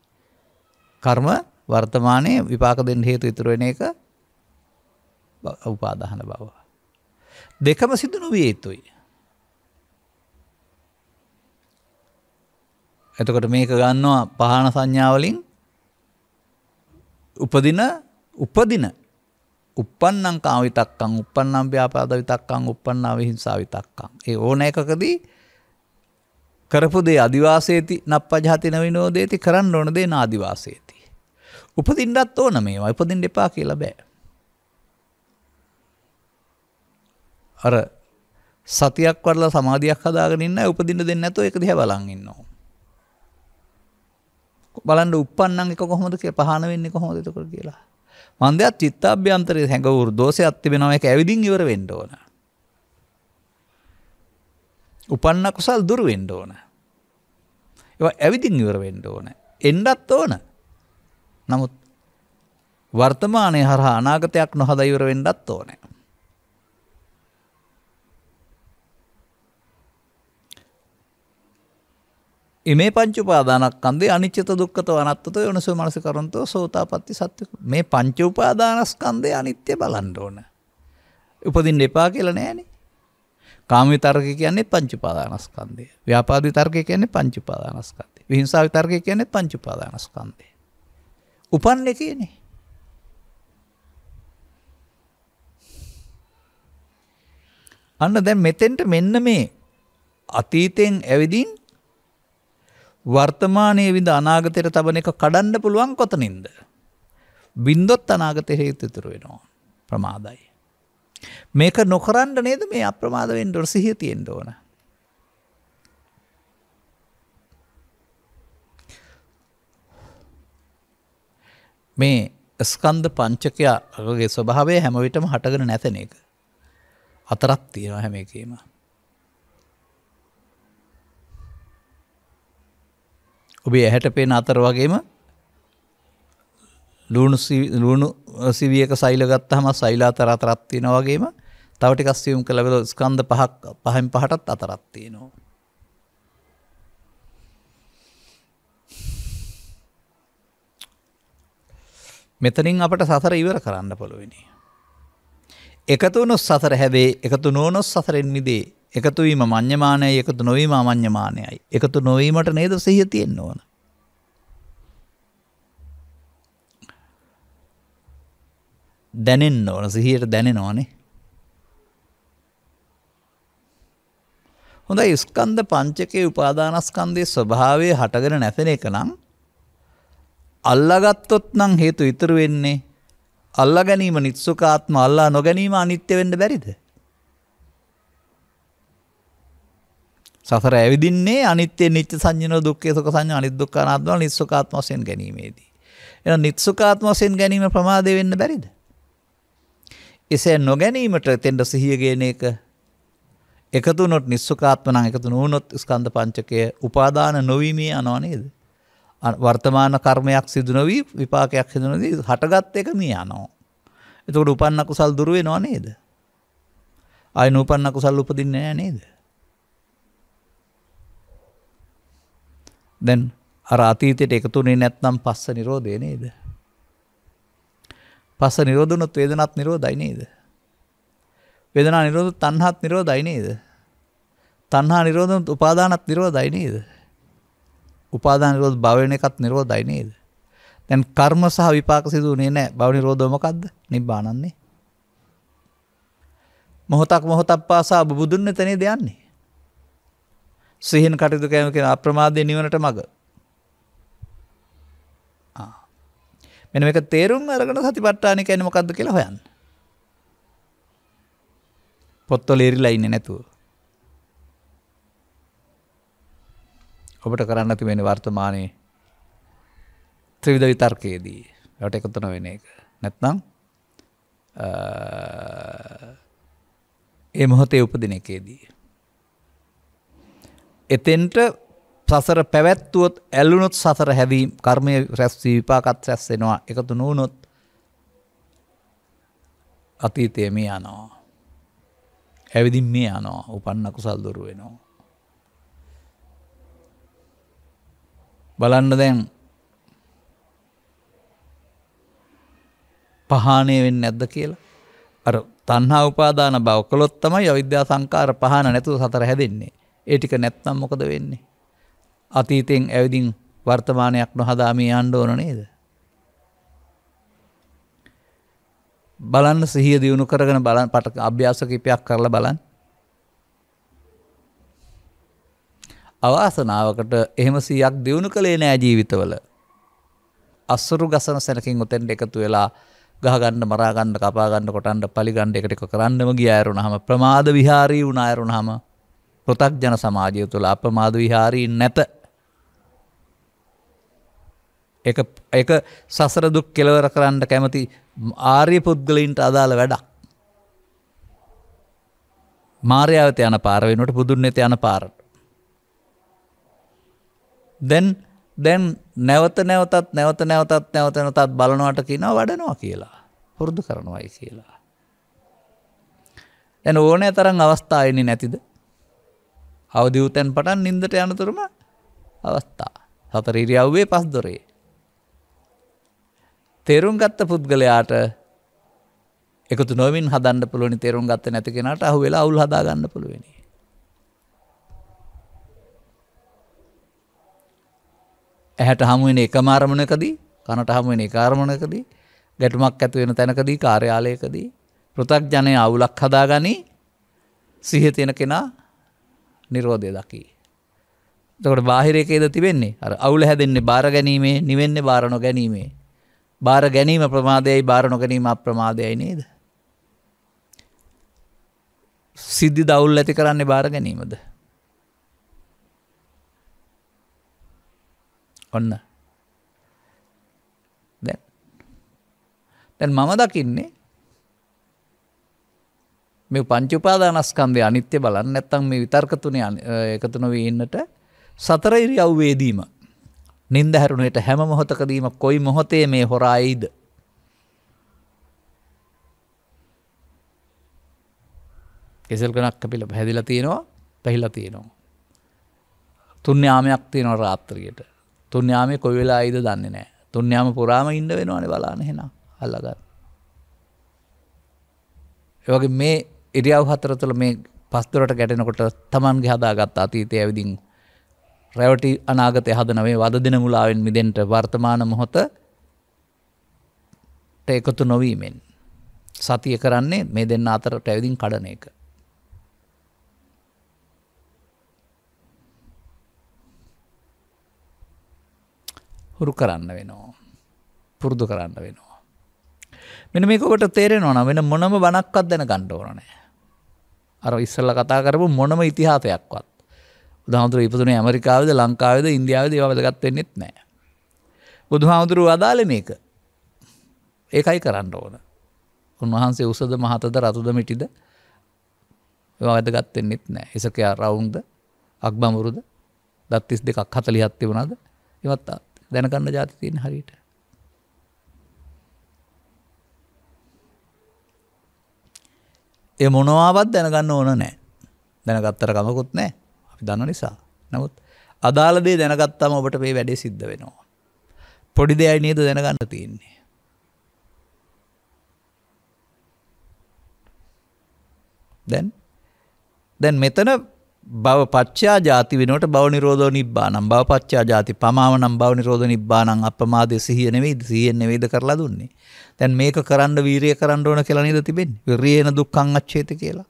කර්ම වර්තමානයේ විපාක දෙන්න හේතු ඉතුරු වෙන එක උපාදාන බව. දෙකම සිදු නොවිය යුතුයි. එතකොට මේක ගන්නවා පහන සංඥාවලින් උපදින උපදින uppannam kama vitakkam uppannam vyapada vitakkam uppanna vihinsa vitakkam ඒ ඕන එකකදී කරපු දේ අදිවාසේති නප්පජාතින විනෝදේති කරන්න ඕන දේ නාදිවාසේති උපදින්නත් ඕන මේවා උපදින්න එපා කියලා බෑ අර සතියක් වඩලා සමාධියක් හදාගෙන ඉන්න උපදින්න දෙන්නේ නැතුව ඒක දිහා බලන් ඉන්නවා බලන්න උපන්නන් එක කොහොමද කිය පහන වෙන්නේ කොහොමද එතකොට කියලා. මන් දෙයක් චිත්තාභ්‍යන්තරයේ හැඟවුරු දෝෂයක් තිබෙනවා ඒක ඇවිදින් ඉවර වෙන්න ඕන. උපන්න කුසල් දුරු වෙන්න ඕන. ඒවා ඇවිදින් ඉවර වෙන්න ඕන. එන්නත් ඕන. නමුත් වර්තමානයේ හරහා අනාගතයක් නොහදා ඉවර වෙන්නත් ඕනේ. මේ පංචුපාදානක්කන්දේ අනිච්චත දුක්කත වනත්තත යොනසු මනස කරන්තෝ සෝතාපත්ති සත්‍යක මේ පංචුපාදානස්කන්දේ අනිත්‍ය බලන්න ඕන. උපදින්න එපා කියලා නෑනේ. කාම විතර්ක කියන්නේ පංචුපාදානස්කන්දය. ව්‍යාපාද විතර්ක කියන්නේ පංචුපාදානස්කන්දය. විහිංසාව විතර්ක කියන්නේ පංචුපාදානස්කන්දය. උපන්නේ කියන්නේ අන්න දැන් මෙතෙන්ට මෙන්න මේ අතීතයෙන් ඇවිදින් වර්තමානයේ විඳ අනාගතයට තබන එක කඩන්න පුළුවන් කොතනින්ද. බින්දොත් අනාගත හේතු ඉතුරු වෙනවා ප්‍රමාදයි. මේක නොකරන්න නේද මේ අප්‍රමාද වෙන්න ඕන සිහිය තියෙන්න ඕන. මේ ස්කන්ධ පංචකයා අගගේ ස්වභාවය හැම විටම හටගෙන නැතන එක. අතරක් තියෙනවා හැම එකේම. ඔබේ ඇහැට පේන අතර වගේම ලුණු සිවියක සෛල ගත්තහම සෛලාතර අතරක් තියෙනවා වගේම තව ටිකක් සියුම් කළ වෙල ස්කන්ධ පහක් පහෙන් පහටත් අතරක් තියෙනවා. මෙතනින් අපට සසර ඉවර කරන්න පුළුවෙනි. එකතු වුණොත් සසර හැබේ එකතු නොවනොත් සසරෙන් මිදේ එකතු වීම මඤ්ඤමාණයයි එකතු නොවීම අමඤ්ඤමාණයයි. එකතු නොවීමට නේද සිහිය තියෙන්න ඕන. දැනෙන්න ඕන සිහියට දැනෙනවානේ. හොඳයි ස්කන්ධ පංචකයේ උපාදානස්කන්ධයේ ස්වභාවය හටගෙන නැතෙන එක නම් අල්ලාගත්තොත් නම් හේතු ඉතුරු වෙන්නේ අල්ලා ගැනීම නිත්සුකාත්ම අල්ලා නොගැනීම අනිත්‍ය වෙන්න බැරිද? සසර ඇවිදින්නේ අනිත්‍ය නිත්‍ය සංඥා දුක්ඛ සුඛ සංඥා අනිද්දුක්ඛානාත්ම නිස්සුඛාත්ම වශයෙන් ගැනීමේදී. එහෙනම් නිස්සුඛාත්ම වශයෙන් ගැනීම ප්‍රමාදේ වෙන්න බැරිද? එසේ නොගැනීමට තෙන්ඩ සිහිය ගේන එක එකතු නොත් නිස්සුකාත්ම නම් එකතු නොවුනොත් ස්කන්ධ පංචකය උපාදාන නොවීමේ අනව නේද? වර්තමාන කර්මයක් සිදු නොවි විපාකයක් සිදු නොවි හටගත් එක මේ යනවා. එතකොට උපන්න කුසල් දුර වෙනව නේද? ආයෙ නූපන්න කුසල් උපදින්නේ නැහැ නේද? දැන් අර අතීතයට එකතුනේ නැත්නම් පස්ස නිරෝධය නේද? පස්ස නිරෝධනොත් වේදනාත් නිරෝධයි නේද? වේදනා නිරෝධ තණ්හාත් නිරෝධයි නේද? තණ්හා නිරෝධනොත් උපාදානත් නිරෝධයි නේද? උපාදාන නිරෝධ භව වෙන එකත් නිරෝධයි නේද? දැන් කර්ම සහ විපාක සිදුුනේ නැහැ. භව නිරෝධය මොකද්ද? නිබ්බානන්නේ. මොහොතක් මොහොතක් පාසා බුදුන් වෙතනේ දයන්නේ. සිහින් කටයුතු කෑම කියෙන අප්‍රමාදය නිවනට මඟ. මෙන එක තේරුම් අරගෙන සති පට්ටානි කැනමකක්ද කියලා හොයන්. පොත්තොල ඉරිලා ඉන්න නැතුව. ඔබට කරන්න තිබෙන වර්තමානයේ ත්‍රවිධ විතර්කයේදී ට එකතුන වෙන එක නැත්නම් ඒ මොහොතේ උපදින එකේදී. එතෙන්ට සසර පැවැත්වුවොත් ඇල්ලුනොත් සසර හැවීම් කර්මය රැස්වී විපාකත් රැස්සෙනවා එකතු නූනොත් අතීතය මේ යනවා. ඇවිදින් මේ යනවා උපන්න කුසල් දුරු වෙනවා. බලන්න දැන් පහනය වෙන්න ඇද්ද කියලා අර තන්හා උපාදාන බව කළොත් තමයි අවිද්‍යා සංකාර පහන නැතුව සතර හැදෙන්නේ. ඒ ටික නැත්නම් මොකද වෙන්නේ. අතීතයෙන් ඇවිදින් වර්තමානයක් නොහදාමී අන්ඩ ඕන නේද. බලන්න සිහිය දියුණු කරගෙන බලන් පට අභ්‍යාස කිපයක් කරලා බලන්. අවාසනාවකට එහෙම සියක් දියුණු කළේ නෑ ජීවිතවල. අස්සරු ගසන සැනකින් උතෙන්ට එකතු වෙලා ගහගන්න මරාගන්න කපාගන්න කොටන්ට පලිගණ්ඩ එකට කරන්නම ගිය අයරුණ හම ප්‍රමාද විහාරී වුණ අයරුණ හම පෘථග්ජන සමාජය තුළ අපමාද විහාරීන් නැත. එක සසර දුක් කෙලවර කරන්න කැමති ආර්ය පුද්ගලයින්ට අදාළ වැඩක්. මාර්යාවත යන පාර වෙනට පුදුන් නෙත යන පාරට. දැන් දැන් නැවත නැවතත් නැවත නැවතත් නැවත නැවතත් බලනවට කියනවා වඩනවා කියලා. පුරුදු කරනවයි කියලා. දැන් ඕනෑ තරම් අවස්ථායනි නැතිද අවදිවතැන් පටන් නින්දට යනතුරම අවස්ථා. සතර ඉරියව්වේ පස් දොරේ. තෙරුම් ගත්ත පුද්ගලයාට එකතු නොවින් හදන්න පුළුවනි තෙරුම් ගත්ත නැති කෙනට අහු වෙලා අවුල් හදාගන්න පුළුවනි. ඇහැට හමුවෙන එක මාරමණකදී කනට හමුවෙන එකකාරමණකදී ගැටුමක් ඇතිවෙන තැනකදී කාර්යාලයකදී පෘතක් ජනය අවුලක් හදාගනී සිහ තියෙන කෙනා නිරෝධය දකි. තකට බාහිරකේද තිබෙන්නේ අර අවුල හැදෙන්නේ බාර ගැනීමේ නිවෙන්නේ බාරණො ගැනීමේ. බාර ගැනීම ප්‍රමාදයයි බාරණො ගැනීම අප්‍රමාදයයි නේද. සිද්ධි දවුල් ඇති කරන්නේ බාර ගැනීමද. ඔන්න. දැන් මම දකින්නේ මේ පංච උපාදානස්කන්ධය අනිත්‍ය බලන්න නැත්තම් මේ විතර්ක තුනේ එකතු නොවී ඉන්නට සතර ඉරියව්වේදීම නින්ද හැරුණේට හැම මොහොතකදීම කොයි මොහොතේ මේ හොරායිද කෙසල් ගණක් අපිල පැහැදිලා තියෙනවා පැහිලා තියෙනවා තුන්්‍යාමයක් තියෙනවා රාත්‍රියට තුන්්‍යාමය කොයි වෙලා යිද දන්නේ නෑ තුන්්‍යාම පුරාම ඉන්න වෙනවානේ බලාන හෙන අල්ලගන්න ඒවගේ මේ එරියව් හතර තුළ මේ පස්තුරට ගැටෙනකොට තමන්ගේ හදාගත් අතීතය ඇවිදින් රැවටි අනාගතය හදනවේ වද දෙන මුලාවෙන් මිදෙන්ට වර්තමාන මොහොත එකතු නොවීමෙන් සතිය කරන්නේ මේ දෙන්න අතරට ඇවිදින් කඩන එක. හුරු කරන්න වෙනවා. පුරුදු කරන්න වෙනවා. මෙන්න මේක ඔබට තේරෙනවා නම් වෙන මොනම බණක්වත් දැනගන්න ඕන නෑ. අර ඉස්සෙල්ලා කතා කරපු මොනම ඉතිහාසයක්වත්. බුදුහාමුදුරුවෝ ඉපදුනේ ඇමරිකාවේද ලංකාවේද ඉන්දියාවේද ඒවා වැදගත් වෙන්නෙත් නෑ. බුදුහාමුදුරුවෝ අදාළ මේක. ඒකයි කරන්න ඕන. උන්වහන්සේ උසද මහතද රතුද මිටිද ඒවා වැදගත් වෙන්නෙත් නෑ. ඉසකයා රවුම්ද අක්බමුරුද දත්තිස් දෙකක් හතලිහත් තිබුණාද? ඒවත් දැනගන්න જાති තියෙන හරියට. ඒ මොනවාවත් දැනගන්න ඕන නෑ දැනගත්තර කමකුත් නෑ අපි දන්න නිසා නමුත් අදාලදේ දැනගත්තම ඔබට මේ වැඩේ සිද්ධ වෙනවා. පොඩි දෙයයි නේද දැනගන්න තියෙන්නේ. දැන් දැන් මෙතන බව පච්චා ජාති වෙනට බව නිරෝධ නිබ්බානම් බව පච්චා ජාති පමාවනම් බව නිරෝධ නිබ්බානම් අපමාද සිහිය නෙවෙයි සිහියෙන් නෙවෙයිද කරලා දුන්නේ. දැන් මේක කරන්න වීරිය කරන්න ඕන කියලා නේද තිබෙන්නේ. විරියේන දුක්ඛං අච්ඡේත කියලා.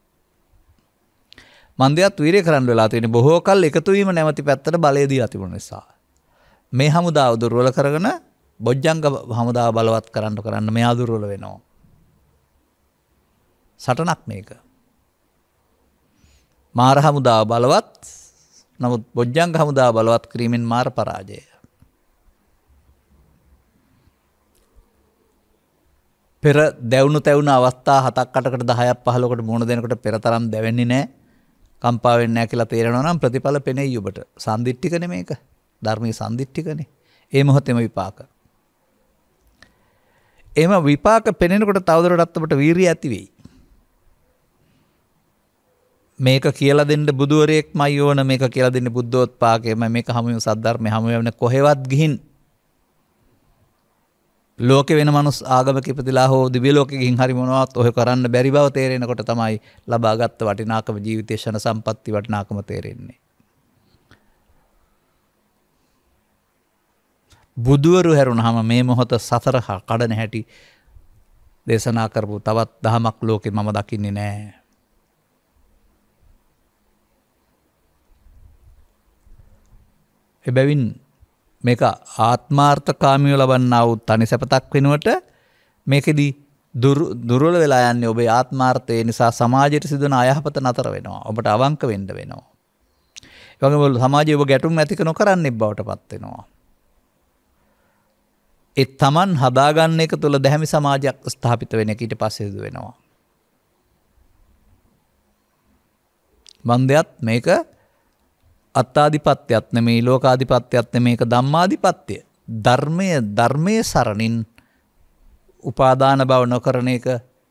මන්දයත් වීරිය කරන්න වෙලා තියෙන්නේ බොහෝ කල් එකතු වීම නැමැති පැත්තට බලය දීලා තිබුණ නිසා. මේ හමුදාව දුර්වල කරගෙන බොජ්ජංග හමුදාව බලවත් කරන්න කරන්න මෙයා දුර්වල වෙනවා. සටනක් මේක. මාර හමුදා බලවත් නමුත් බොජ්ජංග හමුදා බලවත් කිරීමෙන් මාර පරාජය. පෙර දැවුණු තැවුණ අවස්ථා හතක් අටකට දහයක් පහලොකට මුණ දෙනකට පෙරතරම් දැවෙන්නේ නෑ කම්පාවෙන් නෑ කියලා තේරෙනවා නම් ප්‍රතිඵල පෙනෙයි ඔබට. සම්දිට්ඨිකනේ මේක. ධර්මයේ සම්දිට්ඨිකනේ. ඒ මොහොතේම විපාක. එම විපාක පෙනෙනකොට තවදුරටත් ඔබට වීරිය ඇති වෙයි. මේක කියල දෙන්න බුදුවරයෙක්මයි ඕන මේක කියල දෙන්න බුද්ධෝත් පාගේම මේක හමුයු සද්ධර්මය හමුයවන කොහෙවත් ගිහින් ලෝක වෙන මනුස් ආගම කිපතිලා හෝ දිවිලෝකින් හරි මොනවත් ඔහ කරන්න බැරි බව තේරෙනකොට තමයි ලබාගත්ත වටිනාකම ජීවිතේශන සම්පත්ති වටිනාකම තේරෙන්නේ. බුදුවරු හැරුණ හම මේ මොහොත සතරහ කඩන හැටි දේශනා කරපු තවත් දහමක් ලෝකෙ මම දකින්නේ නෑ. එබැවින් මේක ආත්මාර්ථකාමිය ලබන්නාව තනි සැපතක් වෙනුවට මේකෙදි දුරල වෙලා යන්න ඔබේ ආත්මාර්ථය නිසා සමාජයට සිදන අයහපත නතර වෙනවා ඔබට අවංක වෙන්ඩ වෙනවා. වගේවල සමාජය ඔබ ගැටුම් ඇතික නොකරන්න එබ්බවට පත්වෙනවා. එත් තමන් හදාගන්න එක තුළ දැහැමි සමාජයක් ස්ථාපිත වෙන ඊට පස්සේද වෙනවා. බන්ධයත් මේක අත්තාධිපත්‍යත් නෙමෙයි ලෝකාධිපත්‍යත් නෙමේක ධම්මාධිපත්‍ය. ධර්මය ධර්මයේ සරණින් උපාදාන බව නොකරන එක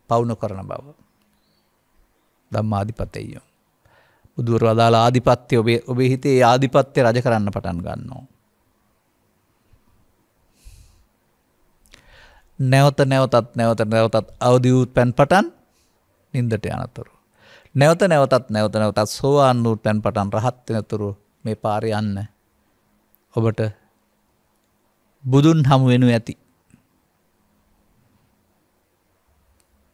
පවුණ කරන බව. ධම්මාධිපතයෝ. බුදුර වදාල ආධිපත්‍ය ඔබේ ඔබේ හිතේ ආධිපත්‍යය රජ කරන්න පටන් ගන්නවා. නැවත නැවතත් නැවත නැවතත් අවදිවූත් පැන් පටන් නින්දට යනතුරු. නැවත නැවතත් නැවත නැවතත් සෝවාන් වූ තැන් පටන් රහත් වෙනතුරු මේ පාරේ යන්න. ඔබට බුදුන් හමු වෙනු ඇති.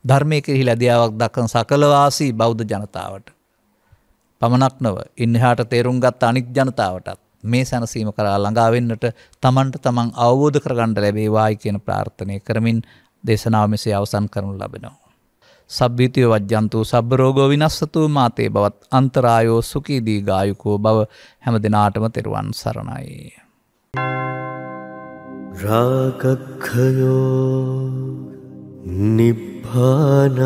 ධර්මය කෙරෙහි ලැබියාවක් දක්වන සකලවාසී බෞද්ධ ජනතාවට පමණක් නොව ඉන්හාට තේරුම් ගත් අනික් ජනතාවටත් මේ සැනසීම කරා ළඟා වෙන්නට තමන්ට තමන් අවබෝධ කරගන්න ලැබේවායි කියන ප්‍රාර්ථනය කරමින් දේශනාව මෙසේ අවසන් කරනු ලබෙනවා සබ්භීතිය වජ්‍යන්තු සබ රෝගෝ විනස්සතු මාතේ බවත් අන්තරායෝ සුකීදී ගායුකෝ බව හැම දෙනාටම තෙරුවන් සරණයි. රාගක්හයෝ නිබ්භානං